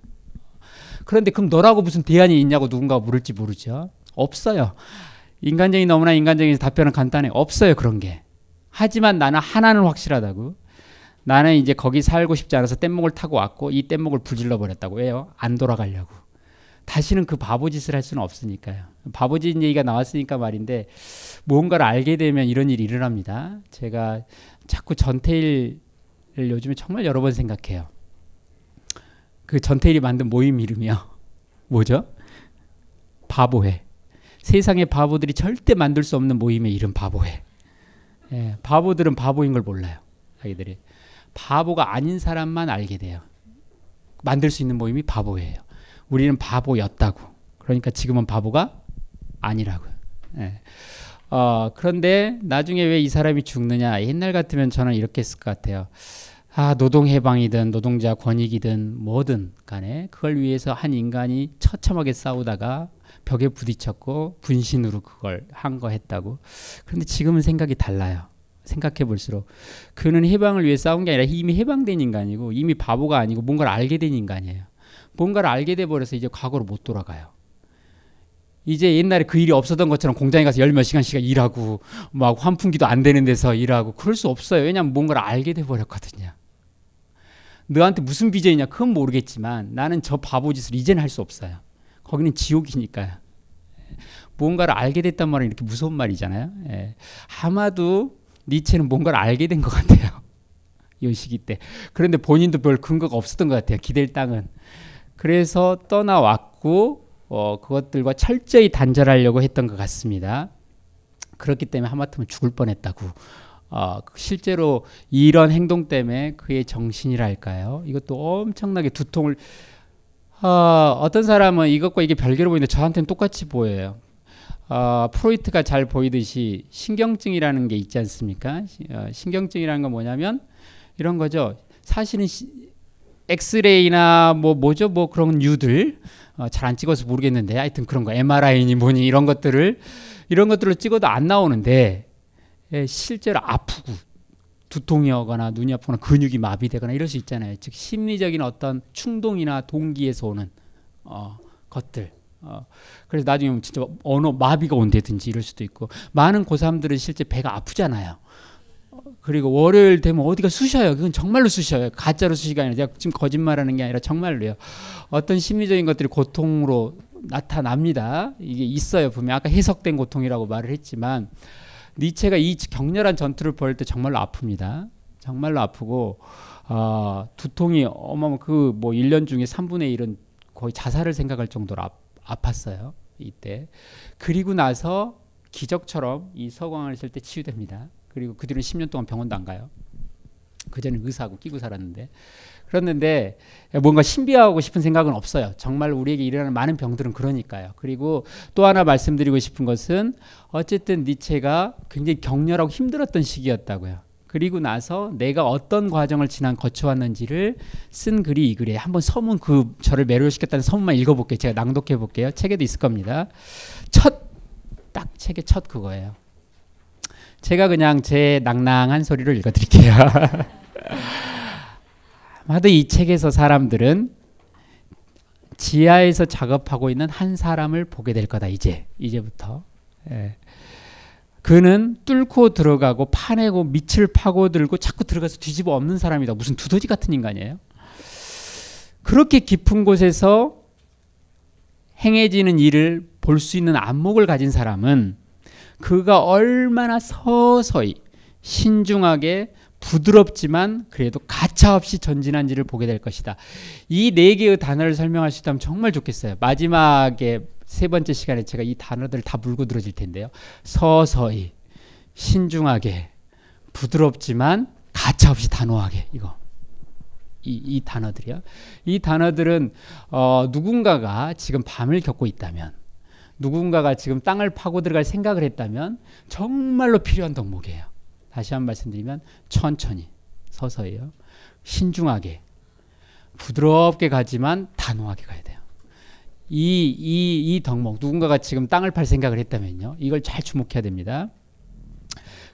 그런데 그럼 너라고 무슨 대안이 있냐고 누군가 물을지 모르죠. 없어요. 인간적인 너무나 인간적인 답변은 간단해. 없어요. 그런 게. 하지만 나는 하나는 확실하다고. 나는 이제 거기 살고 싶지 않아서 뗏목을 타고 왔고 이 뗏목을 부질러 버렸다고 왜요? 안 돌아가려고. 다시는 그 바보짓을 할 수는 없으니까요. 바보짓 얘기가 나왔으니까 말인데 뭔가를 알게 되면 이런 일이 일어납니다. 제가 자꾸 전태일 요즘에 정말 여러 번 생각해요. 그 전태일이 만든 모임 이름이요. 뭐죠? 바보회. 세상에 바보들이 절대 만들 수 없는 모임의 이름 바보회. 예, 바보들은 바보인 걸 몰라요. 아이들이 바보가 아닌 사람만 알게 돼요. 만들 수 있는 모임이 바보회예요. 우리는 바보였다고. 그러니까 지금은 바보가 아니라고 예. 어, 그런데 나중에 왜 이 사람이 죽느냐? 옛날 같으면 저는 이렇게 했을 것 같아요. 아, 노동 해방이든 노동자 권익이든 뭐든 간에 그걸 위해서 한 인간이 처참하게 싸우다가 벽에 부딪혔고 분신으로 그걸 한 거 했다고. 그런데 지금은 생각이 달라요. 생각해 볼수록 그는 해방을 위해 싸운 게 아니라 이미 해방된 인간이고 이미 바보가 아니고 뭔가를 알게 된 인간이에요. 뭔가를 알게 돼 버려서 이제 과거로 못 돌아가요. 이제 옛날에 그 일이 없었던 것처럼 공장에 가서 열 몇 시간씩 일하고 막 환풍기도 안 되는 데서 일하고 그럴 수 없어요. 왜냐하면 뭔가를 알게 돼 버렸거든요. 너한테 무슨 BJ냐 그건 모르겠지만 나는 저 바보 짓을 이제는 할 수 없어요. 거기는 지옥이니까요. 뭔가를 알게 됐단 말은 이렇게 무서운 말이잖아요. 예. 아마도 니체는 뭔가를 알게 된 것 같아요. 요 시기 때. 그런데 본인도 별 근거가 없었던 것 같아요. 기댈 땅은. 그래서 떠나왔고 어, 그것들과 철저히 단절하려고 했던 것 같습니다. 그렇기 때문에 하마터면 죽을 뻔했다고 어, 실제로 이런 행동 때문에 그의 정신이랄까요? 이것도 엄청나게 두통을 어, 어떤 사람은 이것과 이게 별개로 보이는데 저한테는 똑같이 보여요. 어, 프로이트가 잘 보이듯이 신경증이라는 게 있지 않습니까? 어, 신경증이라는 건 뭐냐면 이런 거죠. 사실은 시, 엑스레이나 뭐 뭐죠 뭐 그런 유들 어, 잘안 찍어서 모르겠는데 하여튼 그런 거 MRI니 뭐니 이런 것들을 이런 것들을 찍어도 안 나오는데 예, 실제로 아프고 두통이 오거나 눈이 아프거나 근육이 마비되거나 이럴 수 있잖아요. 즉 심리적인 어떤 충동이나 동기에서 오는 어, 것들. 어, 그래서 나중에 진짜 언어 마비가 온다든지 이럴 수도 있고 많은 고3들은 실제 배가 아프잖아요. 어, 그리고 월요일 되면 어디가 쑤셔요. 그건 정말로 쑤셔요. 가짜로 쑤시가 아니라 제가 지금 거짓말하는 게 아니라 정말로요. 어떤 심리적인 것들이 고통으로 나타납니다. 이게 있어요. 분명 아까 해석된 고통이라고 말을 했지만 니체가 이 격렬한 전투를 벌일 때 정말로 아픕니다. 정말로 아프고 어, 두통이 어마어마 그 뭐 1년 중에 3분의 1은 거의 자살을 생각할 정도로 아, 아팠어요. 이때. 그리고 나서 기적처럼 이 서광을 쓸 때 치유됩니다. 그리고 그들은 10년 동안 병원도 안 가요. 그전에 의사하고 끼고 살았는데 그렇는데 뭔가 신비하고 싶은 생각은 없어요. 정말 우리에게 일어나는 많은 병들은 그러니까요. 그리고 또 하나 말씀드리고 싶은 것은 어쨌든 니체가 굉장히 격렬하고 힘들었던 시기였다고요. 그리고 나서 내가 어떤 과정을 지난 거쳐왔는지를 쓴 글이 이 글에 이요 한번 서문 그 저를 매료시켰다는 서문만 읽어볼게요. 제가 낭독해 볼게요. 책에도 있을 겁니다. 첫 딱 책의 첫 그거예요. 제가 그냥 제 낭낭한 소리를 읽어드릴게요. 아마도 이 책에서 사람들은 지하에서 작업하고 있는 한 사람을 보게 될 거다 이제 이제부터 예. 그는 뚫고 들어가고 파내고 밑을 파고들고 자꾸 들어가서 뒤집어 없는 사람이다 무슨 두더지 같은 인간이에요 그렇게 깊은 곳에서 행해지는 일을 볼 수 있는 안목을 가진 사람은 그가 얼마나 서서히 신중하게 부드럽지만 그래도 가차없이 전진한지를 보게 될 것이다. 이 네 개의 단어를 설명할 수 있다면 정말 좋겠어요. 마지막에 세 번째 시간에 제가 이 단어들을 다 물고 들어질 텐데요. 서서히, 신중하게, 부드럽지만 가차없이 단호하게 이거. 이, 이 단어들이요. 이 단어들은 어, 누군가가 지금 밤을 겪고 있다면 누군가가 지금 땅을 파고 들어갈 생각을 했다면 정말로 필요한 덕목이에요. 다시 한 번 말씀드리면 천천히 서서히요. 신중하게 부드럽게 가지만 단호하게 가야 돼요. 이, 이, 이 덕목, 누군가가 지금 땅을 팔 생각을 했다면요. 이걸 잘 주목해야 됩니다.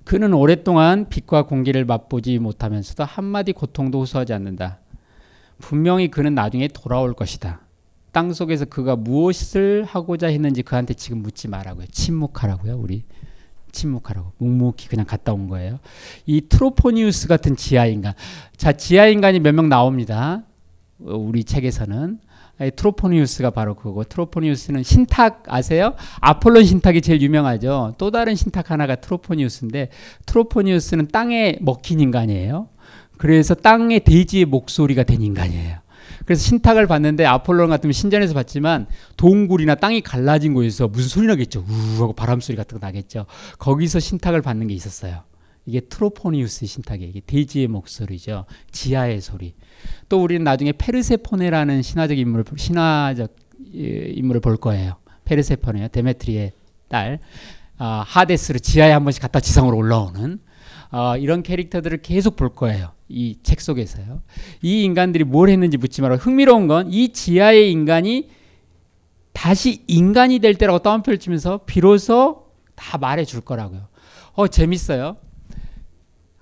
그는 오랫동안 빛과 공기를 맛보지 못하면서도 한마디 고통도 호소하지 않는다. 분명히 그는 나중에 돌아올 것이다. 땅 속에서 그가 무엇을 하고자 했는지 그한테 지금 묻지 말라고요. 침묵하라고요, 우리. 침묵하라고 묵묵히 그냥 갔다 온 거예요. 이 트로포니우스 같은 지하 인간, 자 지하 인간이 몇 명 나옵니다. 어, 우리 책에서는 트로포니우스가 바로 그거 트로포니우스는 신탁 아세요? 아폴론 신탁이 제일 유명하죠. 또 다른 신탁 하나가 트로포니우스인데 트로포니우스는 땅에 먹힌 인간이에요. 그래서 땅의 돼지의 목소리가 된 인간이에요. 그래서 신탁을 받는데 아폴론 같은 신전에서 봤지만 동굴이나 땅이 갈라진 곳에서 무슨 소리 나겠죠. 우 하고 바람 소리 같은 거 나겠죠. 거기서 신탁을 받는 게 있었어요. 이게 트로포니우스 신탁이에요. 이게 돼지의 목소리죠. 지하의 소리. 또 우리는 나중에 페르세포네라는 신화적 인물을 신화적 예, 인물을 볼 거예요. 페르세포네요. 데메트리의 딸. 아, 하데스를 지하에 한 번씩 갔다 지상으로 올라오는 아, 이런 캐릭터들을 계속 볼 거예요. 이책 속에서요. 이 인간들이 뭘 했는지 묻지 말아. 흥미로운 건 이 지하의 인간이 다시 인간이 될 때라고 따옴표를 치면서 비로소 다 말해 줄 거라고요. 어, 재밌어요.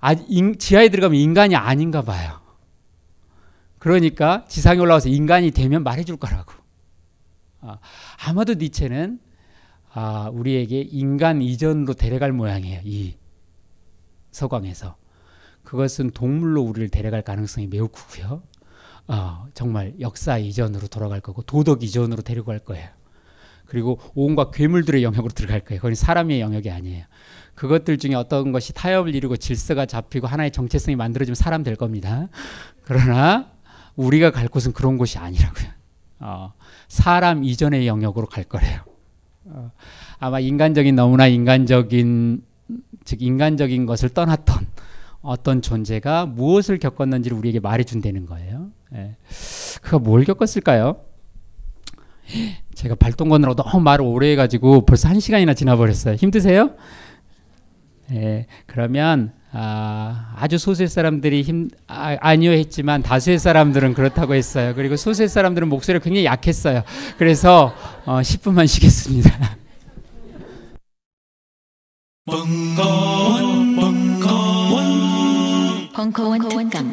아, 인, 지하에 들어가면 인간이 아닌가 봐요. 그러니까 지상에 올라와서 인간이 되면 말해 줄 거라고. 아, 아마도 니체는 아, 우리에게 인간 이전으로 데려갈 모양이에요. 이 서광에서. 그것은 동물로 우리를 데려갈 가능성이 매우 크고요. 어, 정말 역사 이전으로 돌아갈 거고 도덕 이전으로 데리고 갈 거예요. 그리고 온갖 괴물들의 영역으로 들어갈 거예요. 그건 사람의 영역이 아니에요. 그것들 중에 어떤 것이 타협을 이루고 질서가 잡히고 하나의 정체성이 만들어지면 사람 될 겁니다. 그러나 우리가 갈 곳은 그런 곳이 아니라고요. 어, 사람 이전의 영역으로 갈 거래요. 어, 아마 인간적인 너무나 인간적인 즉 인간적인 것을 떠났던 어떤 존재가 무엇을 겪었는지를 우리에게 말해준다는 거예요. 예. 그가 뭘 겪었을까요? 제가 발동건으로 너무 말을 오래 해가지고 벌써 한 시간이나 지나버렸어요. 힘드세요? 예, 그러면 아, 아주 소수의 사람들이 힘 아, 니요 했지만 다수의 사람들은 그렇다고 했어요. 그리고 소수의 사람들은 목소리가 굉장히 약했어요. 그래서 어, 10분만 쉬겠습니다. 扣完再讲。